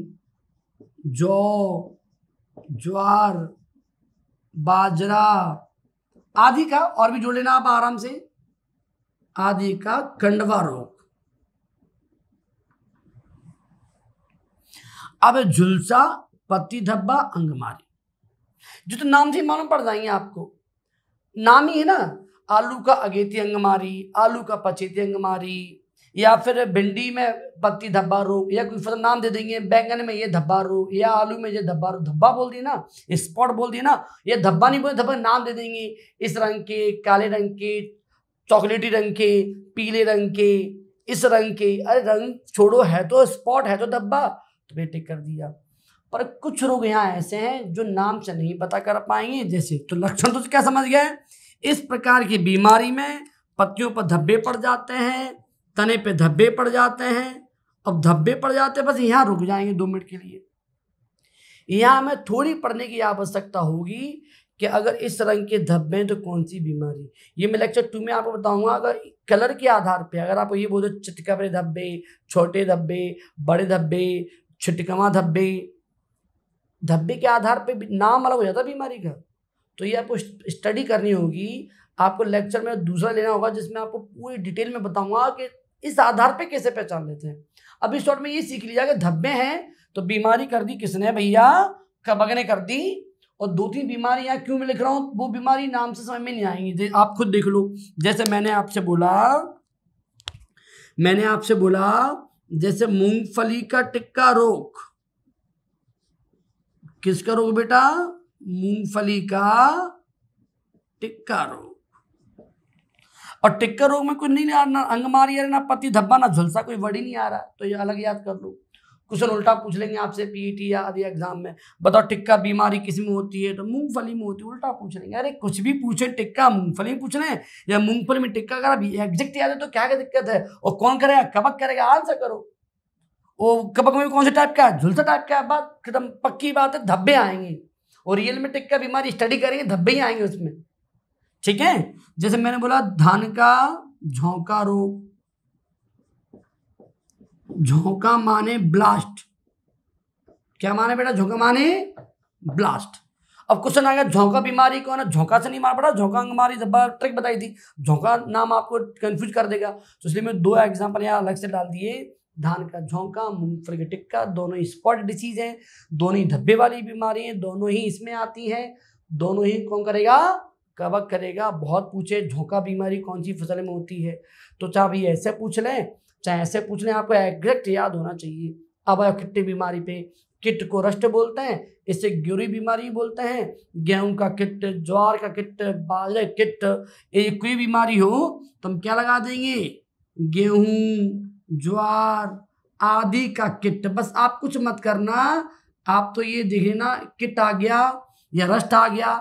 जौ ज्वार बाजरा आदि का और भी जोड़ लेना आप आराम से आदि का कंडवा रोग अब झुलसा पत्ती धब्बा अंगमारी जो तो नाम से मालूम पड़ जाएंगे आपको नाम ही है ना आलू का अगेती अंगमारी आलू का पचेती अंगमारी या फिर भिंडी में पत्ती धब्बा रोग या कोई फसल नाम दे देंगे बैंगन में ये धब्बा रोग या आलू में ये धब्बा रोग धब्बा बोल दिए ना स्पॉट बोल दिए ना ये धब्बा नहीं बोले धब्बा नाम दे देंगे इस रंग के काले रंग के चॉकलेटी रंग के पीले रंग के इस रंग के अरे रंग छोड़ो है तो स्पॉट है तो धब्बा तो बेटे कर दिया पर कुछ रोग यहाँ ऐसे हैं जो नाम से नहीं पता कर पाएंगे जैसे तो लक्षण तो क्या समझ गए इस प्रकार की बीमारी में पत्तियों पर धब्बे पड़ जाते हैं तने पे धब्बे पड़ जाते हैं अब धब्बे पड़ जाते हैं बस यहाँ रुक जाएंगे दो मिनट के लिए यहाँ हमें थोड़ी पढ़ने की आवश्यकता होगी कि अगर इस रंग के धब्बे हैं तो कौन सी बीमारी ये मैं लेक्चर टू में आपको बताऊंगा अगर कलर के आधार पे अगर आप ये बोल दो चिटकबरे धब्बे छोटे धब्बे बड़े धब्बे छिटकवा धब्बे धब्बे के आधार पे नाम अलग हो जाता बीमारी का तो ये आपको स्टडी करनी होगी आपको लेक्चर में दूसरा लेना होगा जिसमें आपको पूरी डिटेल में बताऊंगा कि इस आधार पे कैसे पहचान लेते हैं इस शॉर्ट में ये सीख कि धब्बे हैं तो बीमारी कर दी किसने भैया कबक ने कर दी और दो तीन बीमारियाँ क्यों मैं लिख रहा हूँ वो बीमारी नाम से समझ में नहीं आएंगी आप खुद देख लो जैसे मैंने आपसे बोला मैंने आपसे बोला जैसे मूंगफली का टिक्का रोग किसका रोग बेटा मूंगफली का टिक्का रोग और टिक्कर रोग में कोई नहीं आ ना अंग मारी ना पति धब्बा ना झुलसा कोई वर्ड ही नहीं आ रहा तो ये अलग याद कर लो क्वेश्चन उल्टा पूछ लेंगे आपसे पीईटी e या आदि एग्जाम में बताओ टिक्का बीमारी किस में होती है तो मूंगफली में होती है उल्टा पूछ लेंगे अरे कुछ भी पूछे टिक्का मूंगफली में पूछ रहे या मूंगफली में टिक्का करा एग्जैक्ट याद है तो क्या क्या दिक्कत है और कौन करेगा कबक करेगा आंसर करो वो कपक में कौन से टाइप का है झुलसा टाइप का है बात एकदम पक्की बात है धब्बे आएंगे और रियल में टिक का बीमारी स्टडी करेंगे धब्बे ही आएंगे उसमें ठीक है जैसे मैंने बोला धान का झोंका रोग झोंका माने ब्लास्ट क्या माने बेटा झोंका माने ब्लास्ट अब क्वेश्चन आ गया झोंका बीमारी कौन है झोंका से नहीं मार पड़ा झोंका बीमारी जब ट्रिक बताई थी झोंका नाम आपको कंफ्यूज कर देगा तो इसलिए मैं दो एग्जाम्पल यहाँ अलग से डाल दिए धान का झोंका मूंगफली का टिक्का दोनों ही स्पॉट डिसीज हैं दोनों ही धब्बे वाली बीमारी हैं दोनों ही इसमें आती हैं दोनों ही कौन करेगा कवक करेगा बहुत पूछे झोंका बीमारी कौन सी फसल में होती है तो चाहे अभी ऐसे पूछ लें चाहे ऐसे पूछ लें आपको एग्जैक्ट याद होना चाहिए अब किट बीमारी पे किट को रष्ट बोलते हैं इसे ग्यूरी बीमारी बोलते हैं गेहूं का किट ज्वार का किट बाजरे किट ये कोई बीमारी हो तो हम क्या लगा देंगे गेहूं ज्वार आदि का किट बस आप कुछ मत करना आप तो ये देखे ना किट आ गया या रस्ट आ गया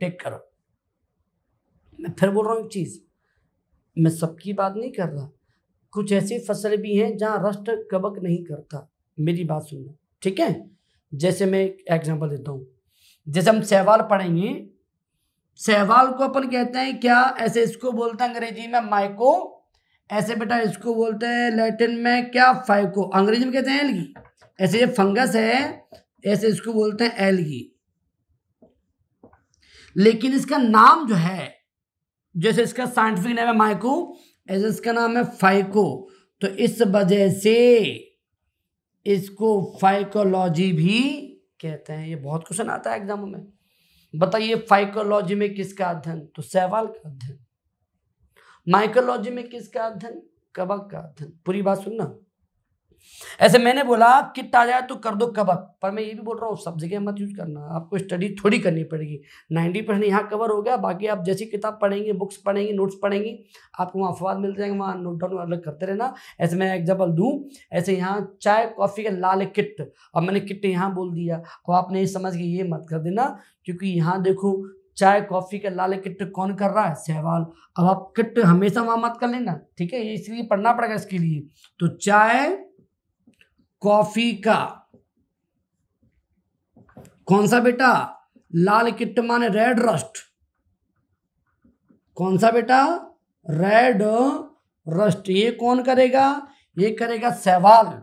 टेक करो मैं फिर बोल रहा हूँ चीज़ मैं सबकी बात नहीं कर रहा कुछ ऐसी फसल भी हैं जहाँ रस्ट कबक नहीं करता मेरी बात सुनना ठीक है जैसे मैं एक एग्जाम्पल देता हूँ जैसे हम सहवाल पढ़ेंगे सहवाल को अपन कहते हैं क्या ऐसे इसको बोलते हैं अंग्रेजी में माइको ऐसे बेटा इसको बोलते हैं लैटिन में क्या फाइव को अंग्रेजी में कहते हैं एलगी ऐसे ये फंगस है ऐसे इसको बोलते हैं एलगी लेकिन इसका नाम जो है जैसे इसका साइंटिफिक नाम है माइको ऐसे इसका नाम है फाइको तो इस वजह से इसको फाइकोलॉजी भी कहते हैं ये बहुत क्वेश्चन आता है एग्जाम में बताइए फाइकोलॉजी में किसका अध्ययन तो सहवाल का अध्ययन माइकोलॉजी में किसका अध्ययन कबक का अध्ययन पूरी बात सुनना ऐसे मैंने बोला किट आ जाए तो कर दो कबक पर मैं ये भी बोल रहा हूँ सब जगह मत यूज करना आपको स्टडी थोड़ी करनी पड़ेगी नाइन्टी परसेंट यहाँ कवर हो गया बाकी आप जैसी किताब पढ़ेंगे बुक्स पढ़ेंगे नोट्स पढ़ेंगी आपको वहाँ अफवाद मिल जाएंगे वहाँ नोट डाउन अलग करते रहना ऐसे मैं एग्जाम्पल दूँ ऐसे यहाँ चाय कॉफ़ी का लाल किट और मैंने किट यहाँ बोल दिया और आपने ये समझ के ये मत कर देना क्योंकि यहाँ देखो चाय कॉफ़ी का लाल किट कौन कर रहा है सहवाल अब आप किट हमेशा वहां मत कर लेना ठीक है इसलिए पढ़ना पड़ेगा इसके लिए तो चाय कॉफ़ी का कौन सा बेटा लाल किट माने रेड रस्ट कौन सा बेटा रेड रस्ट ये कौन करेगा ये करेगा सहवाल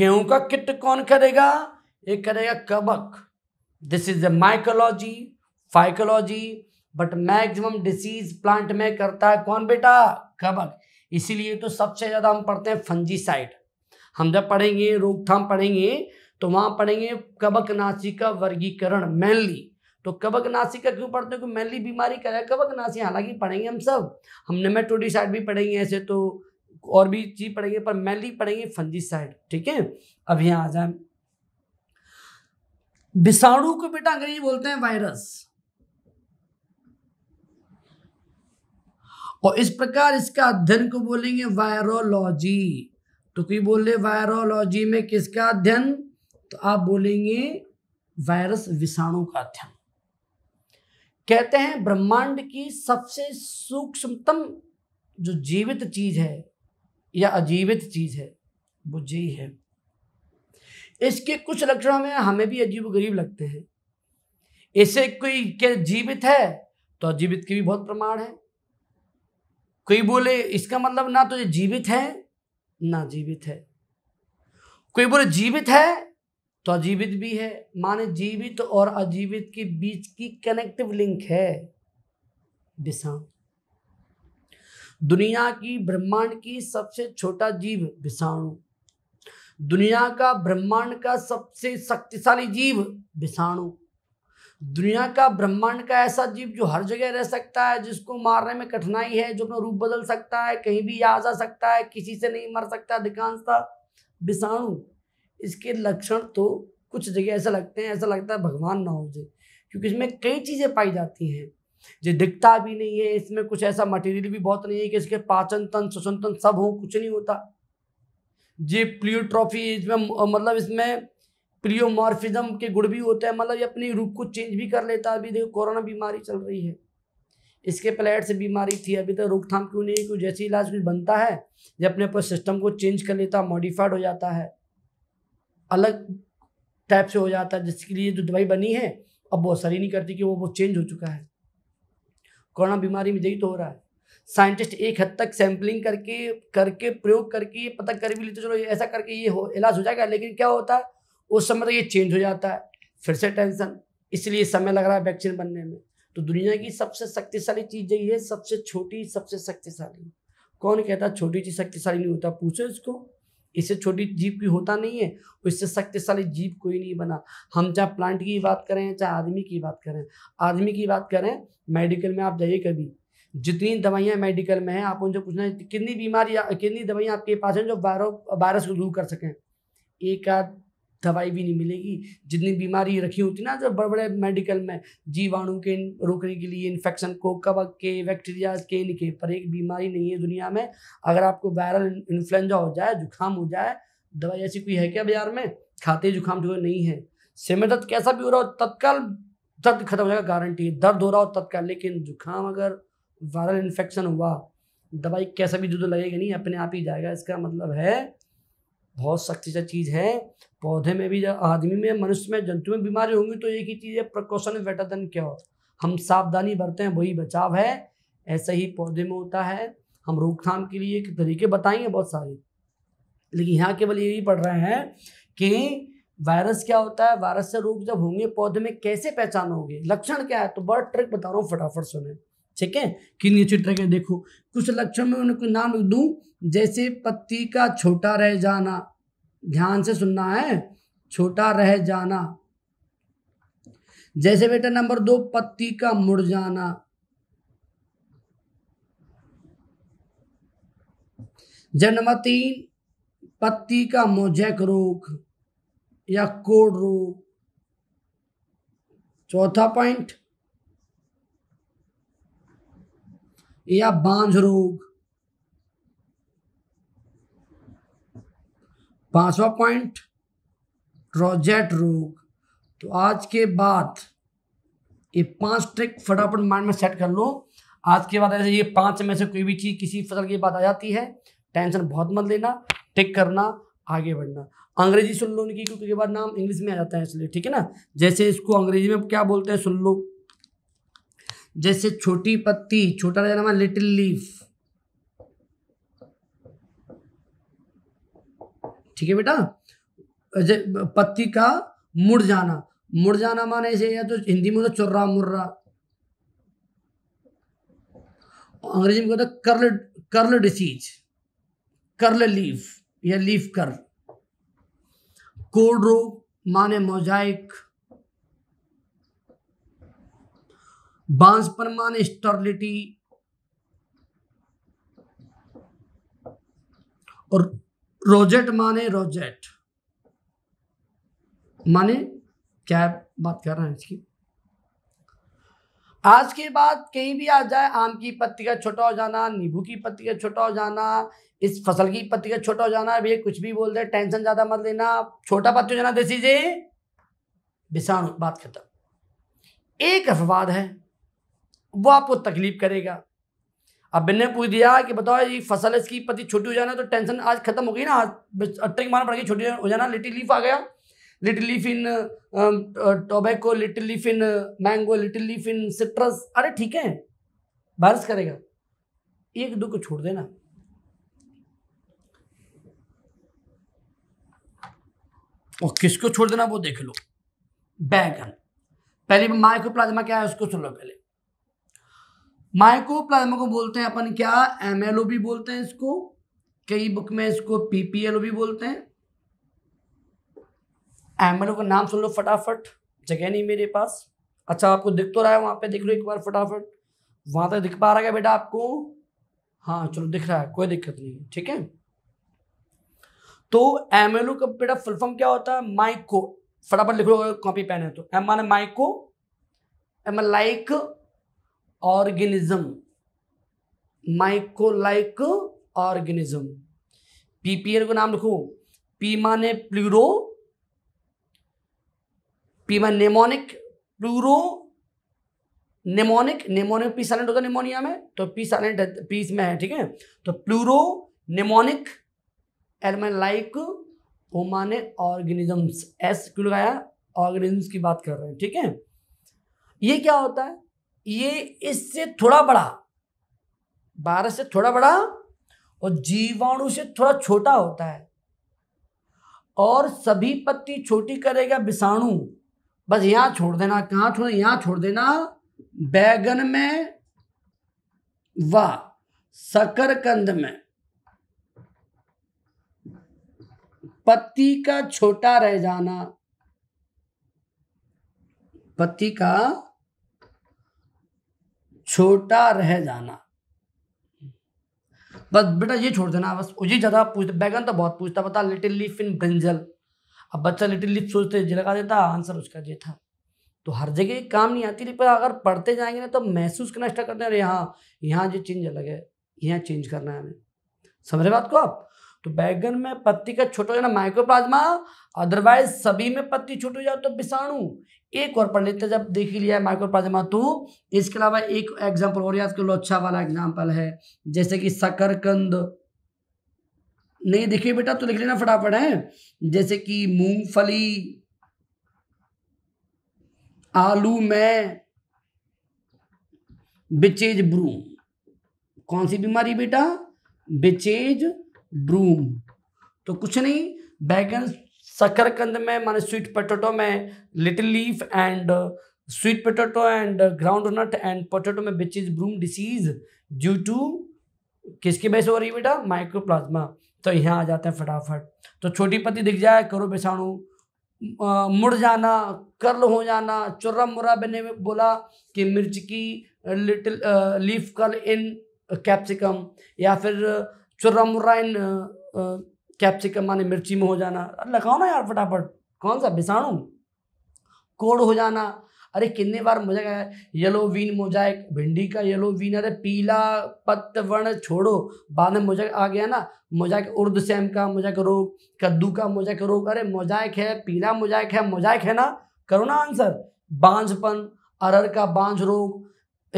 गेहूं का किट कौन करेगा ये करेगा कबक this is the mycology phycology but maximum disease plant में करता है कौन बेटा कबक इसीलिए तो सबसे ज़्यादा हम पढ़ते हैं फंजीसाइड हम जब पढ़ेंगे रोकथाम पढ़ेंगे तो वहां पढ़ेंगे कबक नाशी का वर्गीकरण मेनली तो कबक नाशी का क्यों पढ़ते हैं क्योंकि मेनली बीमारी का है कबक नाशी हालांकि पढ़ेंगे हम सब हम साइड भी पढ़ेंगे ऐसे तो और भी चीज़ पढ़ेंगे पर मेनली पढ़ेंगे फंजीसाइड ठीक है अब यहाँ आ जाए विषाणु को बेटा अंग्रेजी बोलते हैं वायरस और इस प्रकार इसका अध्ययन को बोलेंगे वायरोलॉजी तो कोई बोले वायरोलॉजी में किसका अध्ययन तो आप बोलेंगे वायरस विषाणु का अध्ययन कहते हैं ब्रह्मांड की सबसे सूक्ष्मतम जो जीवित चीज है या अजीवित चीज है वो जी है इसके कुछ लक्षण हमें हमें भी अजीब गरीब लगते हैं ऐसे कोई क्या जीवित है तो अजीवित के भी बहुत प्रमाण है कोई बोले इसका मतलब ना तो ये जीवित है ना जीवित है कोई बोले जीवित है तो अजीवित भी है माने जीवित और अजीवित के बीच की कनेक्टिव लिंक है विषाण दुनिया की ब्रह्मांड की सबसे छोटा जीव विषाणु दुनिया का ब्रह्मांड का सबसे शक्तिशाली जीव विषाणु दुनिया का ब्रह्मांड का ऐसा जीव जो हर जगह रह सकता है जिसको मारने में कठिनाई है जो अपना रूप बदल सकता है कहीं भी आ जा सकता है किसी से नहीं मर सकता अधिकांशता विषाणु इसके लक्षण तो कुछ जगह ऐसा लगते हैं ऐसा लगता है भगवान ना हो जाए क्योंकि इसमें कई चीज़ें पाई जाती हैं जो दिखता भी नहीं है इसमें कुछ ऐसा मटेरियल भी बहुत नहीं है कि इसके पाचन तन श्वसन तन सब हो कुछ नहीं होता ये प्लियोट्रॉफी इसमें मतलब इसमें प्लियोमॉर्फिज्म के गुण भी होते हैं मतलब ये अपने रूप को चेंज भी कर लेता है अभी देखो कोरोना बीमारी चल रही है इसके प्लेट से बीमारी थी अभी तक तो रोकथाम क्यों नहीं क्यों जैसे इलाज कुछ बनता है ये अपने पर सिस्टम को चेंज कर लेता मॉडिफाइड हो जाता है अलग टाइप से हो जाता है जिसके लिए जो दवाई बनी है अब वो असर ही नहीं करती कि वो वो चेंज हो चुका है कोरोना बीमारी में यही तो हो रहा है साइंटिस्ट एक हद तक सैम्पलिंग करके करके प्रयोग करके पता कर भी लेते चलो ऐसा करके ये हो इलाज हो जाएगा लेकिन क्या होता है उस समय तो ये चेंज हो जाता है फिर से टेंशन इसलिए समय लग रहा है वैक्सीन बनने में तो दुनिया की सबसे शक्तिशाली चीज़ यही है सबसे छोटी सबसे शक्तिशाली कौन कहता है छोटी चीज़ शक्तिशाली नहीं होता पूछो इसको इससे छोटी जीप की होता नहीं है इससे शक्तिशाली जीप कोई नहीं बना हम चाहे प्लांट की बात करें चाहे आदमी की बात करें आदमी की बात करें मेडिकल में आप जाइए कभी जितनी दवाइयाँ मेडिकल में हैं आप उनसे पूछना कितनी बीमारी कितनी दवाइयाँ आपके पास हैं जो वायरस वायरस को दूर कर सकें एक आध दवाई भी नहीं मिलेगी जितनी बीमारी रखी होती ना जो बड़े बड़े मेडिकल में जीवाणु के रोकने के लिए इन्फेक्शन को कवक के बैक्टीरिया के इनके पर एक बीमारी नहीं है दुनिया में अगर आपको वायरल इन्फ्लुएंजा हो जाए जुकाम हो जाए दवाई ऐसी कोई है क्या बाजार में खाते जुकाम जो नहीं है सिर दर्द कैसा भी हो रहा हो तत्काल दर्द खत्म हो जाएगा गारंटी दर्द हो रहा हो तत्काल लेकिन जुकाम अगर वायरल इन्फेक्शन हुआ दवाई कैसा भी जो लगेगी नहीं अपने आप ही जाएगा इसका मतलब है बहुत सख्ती से चीज़ है पौधे में भी आदमी में मनुष्य में जंतु में बीमारी होंगी तो एक ही चीज़ है प्रकोशन बेटर देन क्योर हम सावधानी बरतें वही बचाव है ऐसे ही पौधे में होता है हम रोकथाम के लिए तरीके बताएंगे बहुत सारे लेकिन यहाँ केवल यही पढ़ रहे हैं कि वायरस क्या होता है वायरस से रोग जब होंगे पौधे में कैसे पहचानोगे लक्षण क्या है तो बड़ा ट्रिक बता रहा हूँ फटाफट सुने ठीक है किन्हीं चित्र के देखो कुछ लक्षण में उनको नाम लिख जैसे पत्ती का छोटा रह जाना ध्यान से सुनना है छोटा रह जाना जैसे बेटा नंबर दो पत्ती का मुड़ जाना जन्म तीन पत्ती का मोजैक रोग या कोड रोग चौथा पॉइंट या बांझ रोग पांचवा पॉइंट रोजेट रोग तो आज के बाद ये पांच ट्रिक फटाफट माइंड में सेट कर लो आज के बाद ऐसे ये पांच में से कोई भी चीज़ किसी फसल की बात आ जाती है टेंशन बहुत मत लेना टिक करना आगे बढ़ना अंग्रेजी सुन लो उनकी क्योंकि नाम इंग्लिश में आ जाता है इसलिए ठीक है ना जैसे इसको अंग्रेजी में क्या बोलते हैं सुन लो जैसे छोटी पत्ती छोटा रहना लिटिल लीफ ठीक है बेटा पत्ती का मुड़ जाना मुड़ जाना माने से या तो हिंदी में होता चुर्रा मुर्रा अंग्रेजी में होता curl curl disease curl leaf या लीफ कर्ल कोल्ड रोग माने मोजाइक बांस बांसपरमान स्टर्लिटी और रोजेट माने रोजेट माने क्या बात कर रहे हैं इसकी आज के बाद कहीं भी आ जाए आम की पत्ती का छोटा हो जाना नींबू की पत्ती का छोटा हो जाना इस फसल की पत्ती का छोटा हो जाना अभी कुछ भी बोल दे टेंशन ज्यादा मत लेना छोटा पत्ती हो जाना देसी जी विषाणु बात खत्म एक अफवाद है वो आपको तकलीफ करेगा अब बिन्ने पूछ दिया कि बताओ ये फसल इसकी पति छोटी हो जाना तो टेंशन आज खत्म हो गई ना आज अट्टे की मार पड़ गई छोटी हो जाना लिटिल लीफ आ गया little leaf in tobacco little leaf in mango little leaf in citrus अरे ठीक है बारिश करेगा एक दो को छोड़ देना और किसको छोड़ देना वो देख लो बैगन पहले माइक्रोप्लाज्मा क्या है उसको सुन लो पहले माइकोप्लाज्मा को बोलते हैं अपन क्या एम भी बोलते हैं इसको कई बुक में इसको पीपीएल भी बोलते हैं एम का नाम सुन लो फटाफट जगह नहीं मेरे पास अच्छा आपको दिख तो रहा है वहां पे देख लो एक बार फटाफट वहां तक दिख पा रहा है बेटा आपको हाँ चलो दिख रहा है कोई दिक्कत नहीं ठीक है तो एम का बेटा फुलफॉर्म क्या होता है माइको फटाफट लिख लो कॉपी पेन है तो एम माने myco M like organism myco like organism PPL को नाम लिखो पीमा ने pleuro P pneumonic pleuro pneumonic pneumonic P silent होगा निमोनिया में तो पी साइलेंट पीस में है ठीक है तो प्लूरो नेमोनिक एलमेन लाइक ओमाने ऑर्गेनिजम्स एस क्यों लगाया ऑर्गेनिजम्स की बात कर रहे हैं ठीक है ये क्या होता है ये इससे थोड़ा बड़ा बारह से थोड़ा बड़ा और जीवाणु से थोड़ा छोटा होता है और सभी पत्ती छोटी करेगा विषाणु बस यहां छोड़ देना कहाँ छोड़ यहां छोड़ देना बैगन में व शकरकंद में पत्ती का छोटा रह जाना पत्ती का छोटा रह जाना बस बेटा ये छोड़ देना बस ये ज़्यादा पूछते बैगन तो बहुत पूछता पता लिटिल लीफ इन ब्रिंजल अब बच्चा लिटिल लीफ सोचते लगा देता आंसर उसका ये था तो हर जगह काम नहीं आती पर अगर पढ़ते जाएंगे ना तो महसूस करना स्टार्ट करते हैं अरे हाँ, यहाँ यहाँ जो चेंज अलग है यहाँ चेंज करना है हमें समझ रहे बात को आप तो बैगन में पत्ती का छोटा हो जाना माइक्रोप्लाज्मा अदरवाइज सभी में पत्ती छोटी हो जाए तो विषाणु एक और पढ़ लेते जब देख ही लिया है माइक्रोप्लाज्मा तो इसके अलावा एक एग्जाम्पल और याद कर लो अच्छा वाला एग्जाम्पल है जैसे कि शकरकंद नहीं देखिए बेटा तो लिख लेना फटाफट है जैसे कि मूंगफली आलू में बिचेज ब्रूम कौन सी बीमारी बेटा बिचेज ब्रूम तो कुछ नहीं बैगन शकरकंद में माने स्वीट पोटैटो में little leaf and sweet potato and groundnut and potato में which is broom disease due to किसकी वजह से हो रही है बेटा माइक्रोप्लाज्मा तो यहाँ आ जाते हैं फटाफट तो छोटी पत्ती दिख जाए करो बेसाणु मुड़ जाना कर्ल हो जाना चुर्रा मुर्रा बने बोला कि मिर्च की little leaf curl in capsicum या फिर चुर्रा मुर्रा इन कैप्सिकम माने मिर्ची में हो जाना अरे लगाओ ना यार फटाफट कौन सा विषाणु कोड हो जाना अरे कितने बार मुझे येलो वीन मोजाइक भिंडी का येलो वीन अरे पीला पत्तवर्ण छोड़ो बाद में मुझे आ गया ना मोजाइक उर्द सेम का मोजाइक रोग कद्दू का मोजाइक रोग अरे मोजाइक है पीला मोजाइक है मोजाइक है ना करो ना आंसर बांझपन अरर का बांझ रोग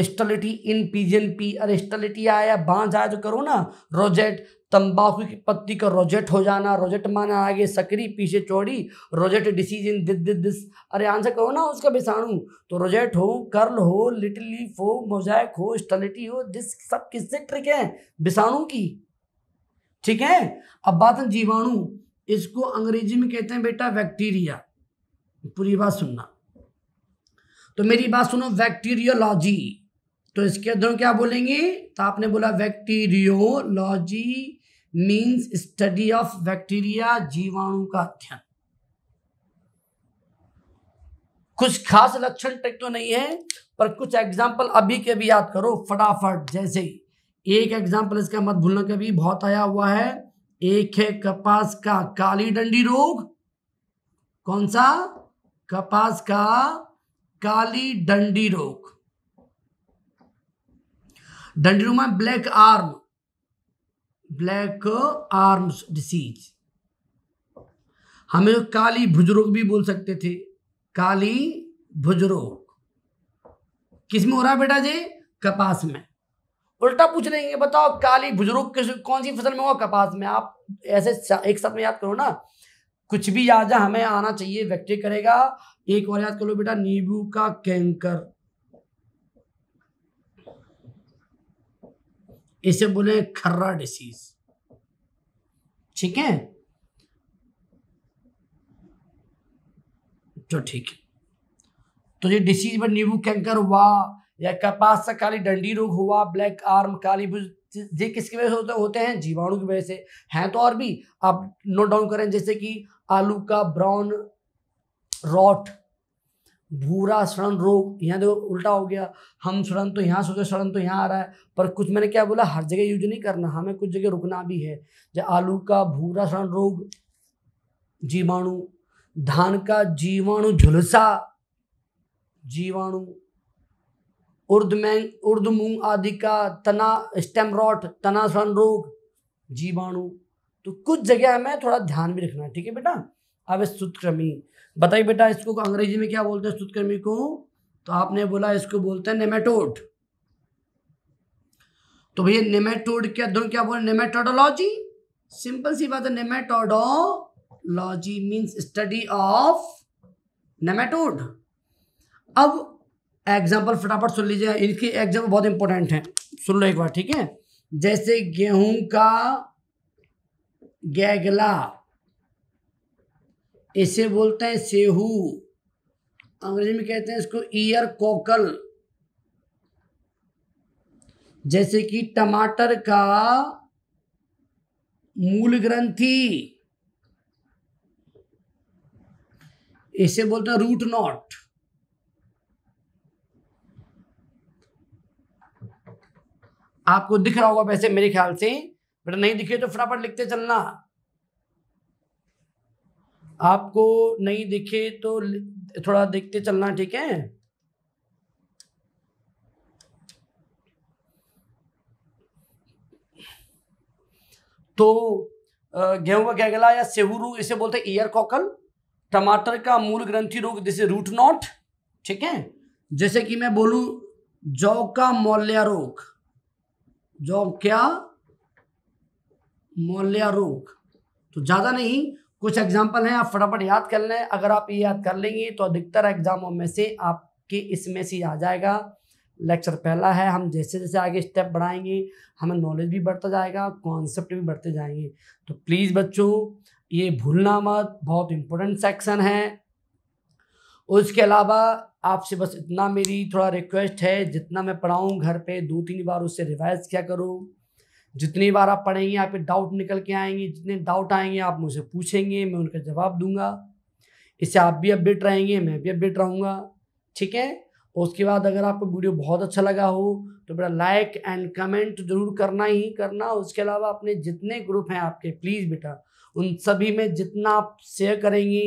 स्टलिटी इन पीजन पी अरे स्टलिटी आया बांझ आया तो करो ना रोजेट तंबाकू की पत्ती का रोजेट हो जाना रोजेट माना आगे सकरी पीछे चौड़ी rosette disease in this this this अरे आंसर कहो ना उसका विषाणु तो रोजेट हो कर्ल हो लिटिल लीफ हो मोजाइक हो स्टलिटी हो जिस सब किससे ट्रिक है विषाणु की ठीक है अब बात है जीवाणु इसको अंग्रेजी में कहते हैं बेटा बैक्टीरिया पूरी बात सुनना तो मेरी बात सुनो बैक्टीरियोलॉजी तो इसके अंदर क्या बोलेंगे तो आपने बोला bacteriology means study of bacteria जीवाणु का अध्ययन कुछ खास लक्षण तक तो नहीं है पर कुछ एग्जाम्पल अभी के भी याद करो फटाफट जैसे एक एग्जाम्पल इसका मत भूलना कभी बहुत आया हुआ है एक है कपास का काली डंडी रोग कौन सा कपास का काली डंडी रोग डंडी रोग में black arm black arms disease हमें काली भुजरोग भी बोल सकते थे काली भुजरोग किस में हो रहा है बेटा जी कपास में उल्टा पूछ लेंगे बताओ काली भुजरोग किस कौन सी फसल में होगा कपास में आप ऐसे एक साथ में याद करो ना कुछ भी याद हमें आना चाहिए व्यक्ति करेगा एक और याद करो बेटा नींबू का कैंकर इसे बोले खर्रा डिसीज ठीक है तो ठीक है तो ये डिसीज में नींबू कैंकर हुआ या कपास का काली डंडी रोग हुआ ब्लैक आर्म काली ये किसकी वजह से होते हैं जीवाणु की वजह से हैं तो और भी आप नोट डाउन करें जैसे कि आलू का ब्राउन रॉट भूरा सड़न रोग यहाँ देखो उल्टा हो गया हम सड़न तो यहाँ सोचे सड़न तो यहाँ आ रहा है पर कुछ मैंने क्या बोला हर जगह यूज नहीं करना हमें कुछ जगह रुकना भी है जैसे आलू का भूरा सड़न रोग जीवाणु धान का जीवाणु झुलसा जीवाणु उर्द मैंग उर्द मूंग आदि का तना स्टेम रॉट तना सड़न रोग जीवाणु तो कुछ जगह हमें थोड़ा ध्यान भी रखना है ठीक है बेटा अब सूत्रक्रमी बताइए बेटा इसको अंग्रेजी में क्या बोलते हैं सुतकर्मी को तो आपने बोला इसको बोलते हैं नेमेटोड तो भैया नेमेटोड क्या दोनों क्या बोल नेमेटोडोलॉजी सिंपल सी बात है nematodology means study of nematode अब एग्जाम्पल फटाफट सुन लीजिए इनकी एग्जाम्पल बहुत इंपॉर्टेंट है सुन लो एक बार ठीक है जैसे गेहूं का गैगला इसे बोलते हैं सेहू अंग्रेजी में कहते हैं इसको ईयर कोकल जैसे कि टमाटर का मूल ग्रंथि इसे बोलते हैं रूट नॉट आपको दिख रहा होगा वैसे मेरे ख्याल से बट नहीं दिखे तो फटाफट लिखते चलना आपको नहीं दिखे तो थोड़ा देखते चलना ठीक है तो गेहूं का गैगला या सेहू इसे बोलते हैं ईयर कॉकल टमाटर का मूल ग्रंथि रोग जैसे रूट नॉट ठीक है जैसे कि मैं बोलूं जौ का मौल्या रोग जौ क्या मौल्या रोग तो ज़्यादा नहीं कुछ एग्जाम्पल हैं आप फटाफट याद कर लें अगर आप ये याद कर लेंगे तो अधिकतर एग्जामों में से आपके इसमें से आ जाएगा लेक्चर पहला है हम जैसे जैसे आगे स्टेप बढ़ाएंगे हमें नॉलेज भी बढ़ता जाएगा कॉन्सेप्ट भी बढ़ते जाएंगे तो प्लीज़ बच्चों ये भूलना मत बहुत इम्पोर्टेंट सेक्शन है उसके अलावा आपसे बस इतना मेरी थोड़ा रिक्वेस्ट है जितना मैं पढ़ाऊँ घर पे दो तीन बार उससे रिवाइज क्या करूँ जितनी बार आप पढ़ेंगे आप डाउट निकल के आएंगे जितने डाउट आएंगे आप मुझसे पूछेंगे मैं उनका जवाब दूंगा इससे आप भी अपडेट रहेंगे मैं भी अपडेट रहूँगा ठीक है उसके बाद अगर आपको वीडियो बहुत अच्छा लगा हो तो बेटा लाइक एंड कमेंट जरूर करना ही करना उसके अलावा अपने जितने ग्रुप हैं आपके प्लीज़ बेटा उन सभी में जितना आप शेयर करेंगी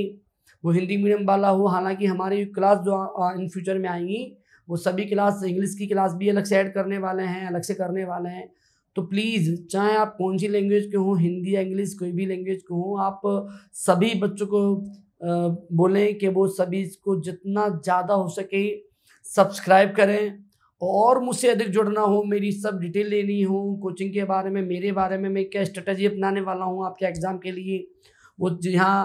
वो हिंदी मीडियम वाला हो हालांकि हमारी क्लास जो इन फ्यूचर में आएंगी वो सभी क्लास इंग्लिश की क्लास भी अलग से ऐड करने वाले हैं अलग से करने वाले हैं तो प्लीज़ चाहे आप कौन सी लैंग्वेज के हों हिंदी या इंग्लिश कोई भी लैंग्वेज के हों आप सभी बच्चों को बोलें कि वो सभी इसको जितना ज़्यादा हो सके सब्सक्राइब करें और मुझसे अधिक जुड़ना हो मेरी सब डिटेल लेनी हो कोचिंग के बारे में मेरे बारे में मैं क्या स्ट्रेटजी अपनाने वाला हूँ आपके एग्ज़ाम के लिए वो यहाँ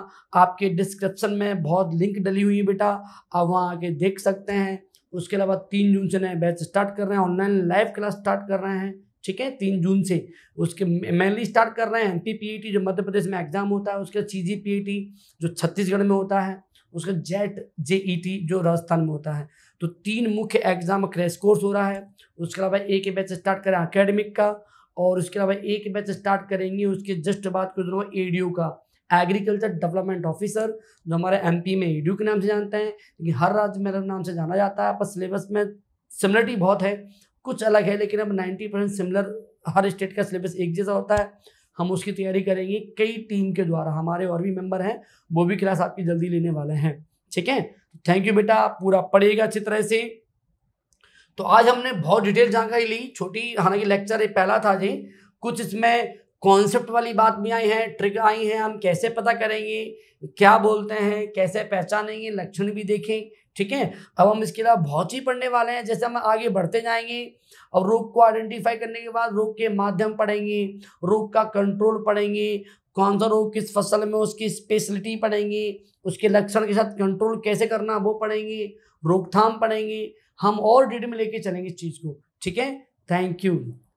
आपके डिस्क्रिप्शन में बहुत लिंक डली हुई है बेटा आप वहाँ आके देख सकते हैं उसके अलावा तीन जून से नए बैच स्टार्ट कर रहे हैं ऑनलाइन लाइव क्लास स्टार्ट कर रहे हैं ठीक है तीन जून से उसके मेनली स्टार्ट कर रहे हैं एम पी e जो मध्य प्रदेश में एग्जाम होता है उसके बाद सी जी e जो छत्तीसगढ़ में होता है उसका जेट जे जो राजस्थान में होता है तो तीन मुख्य एग्जाम क्रैश कोर्स हो रहा है उसके अलावा एक बैच स्टार्ट करें अकेडमिक का और उसके अलावा एक बैच स्टार्ट करेंगे उसके जस्ट बाद कुछ दिनों ए का एग्रीकल्चर डेवलपमेंट ऑफिसर जो हमारे एमपी में ई के नाम से जानते हैं लेकिन हर राज्य मेरे नाम से जाना जाता है पर सिलेबस में सिमिलरिटी बहुत है कुछ अलग है लेकिन अब नाइन्टी परसेंट सिमिलर हर स्टेट का सिलेबस एक जैसा होता है हम उसकी तैयारी करेंगे कई टीम के द्वारा हमारे और भी मेंबर हैं वो भी क्लास आपकी जल्दी लेने वाले हैं ठीक है थैंक यू बेटा पूरा पढ़ेगा अच्छी तरह से तो आज हमने बहुत डिटेल जानकारी ली छोटी हालांकि लेक्चर ये पहला था जी कुछ इसमें कॉन्सेप्ट वाली बात भी आई है ट्रिक आई है हम कैसे पता करेंगे क्या बोलते हैं कैसे पहचानेंगे लक्षण भी देखें ठीक है अब हम इसके अलावा बहुत ही पढ़ने वाले हैं जैसे हम आगे बढ़ते जाएंगे और रोग को आइडेंटिफाई करने के बाद रोग के माध्यम पढ़ेंगे रोग का कंट्रोल पढ़ेंगे कौन सा रोग किस फसल में उसकी स्पेशलिटी पढ़ेंगे उसके लक्षण के साथ कंट्रोल कैसे करना वो पढ़ेंगे रोकथाम पढ़ेंगे हम और डिटेल में लेके चलेंगे इस चीज़ को ठीक है थैंक यू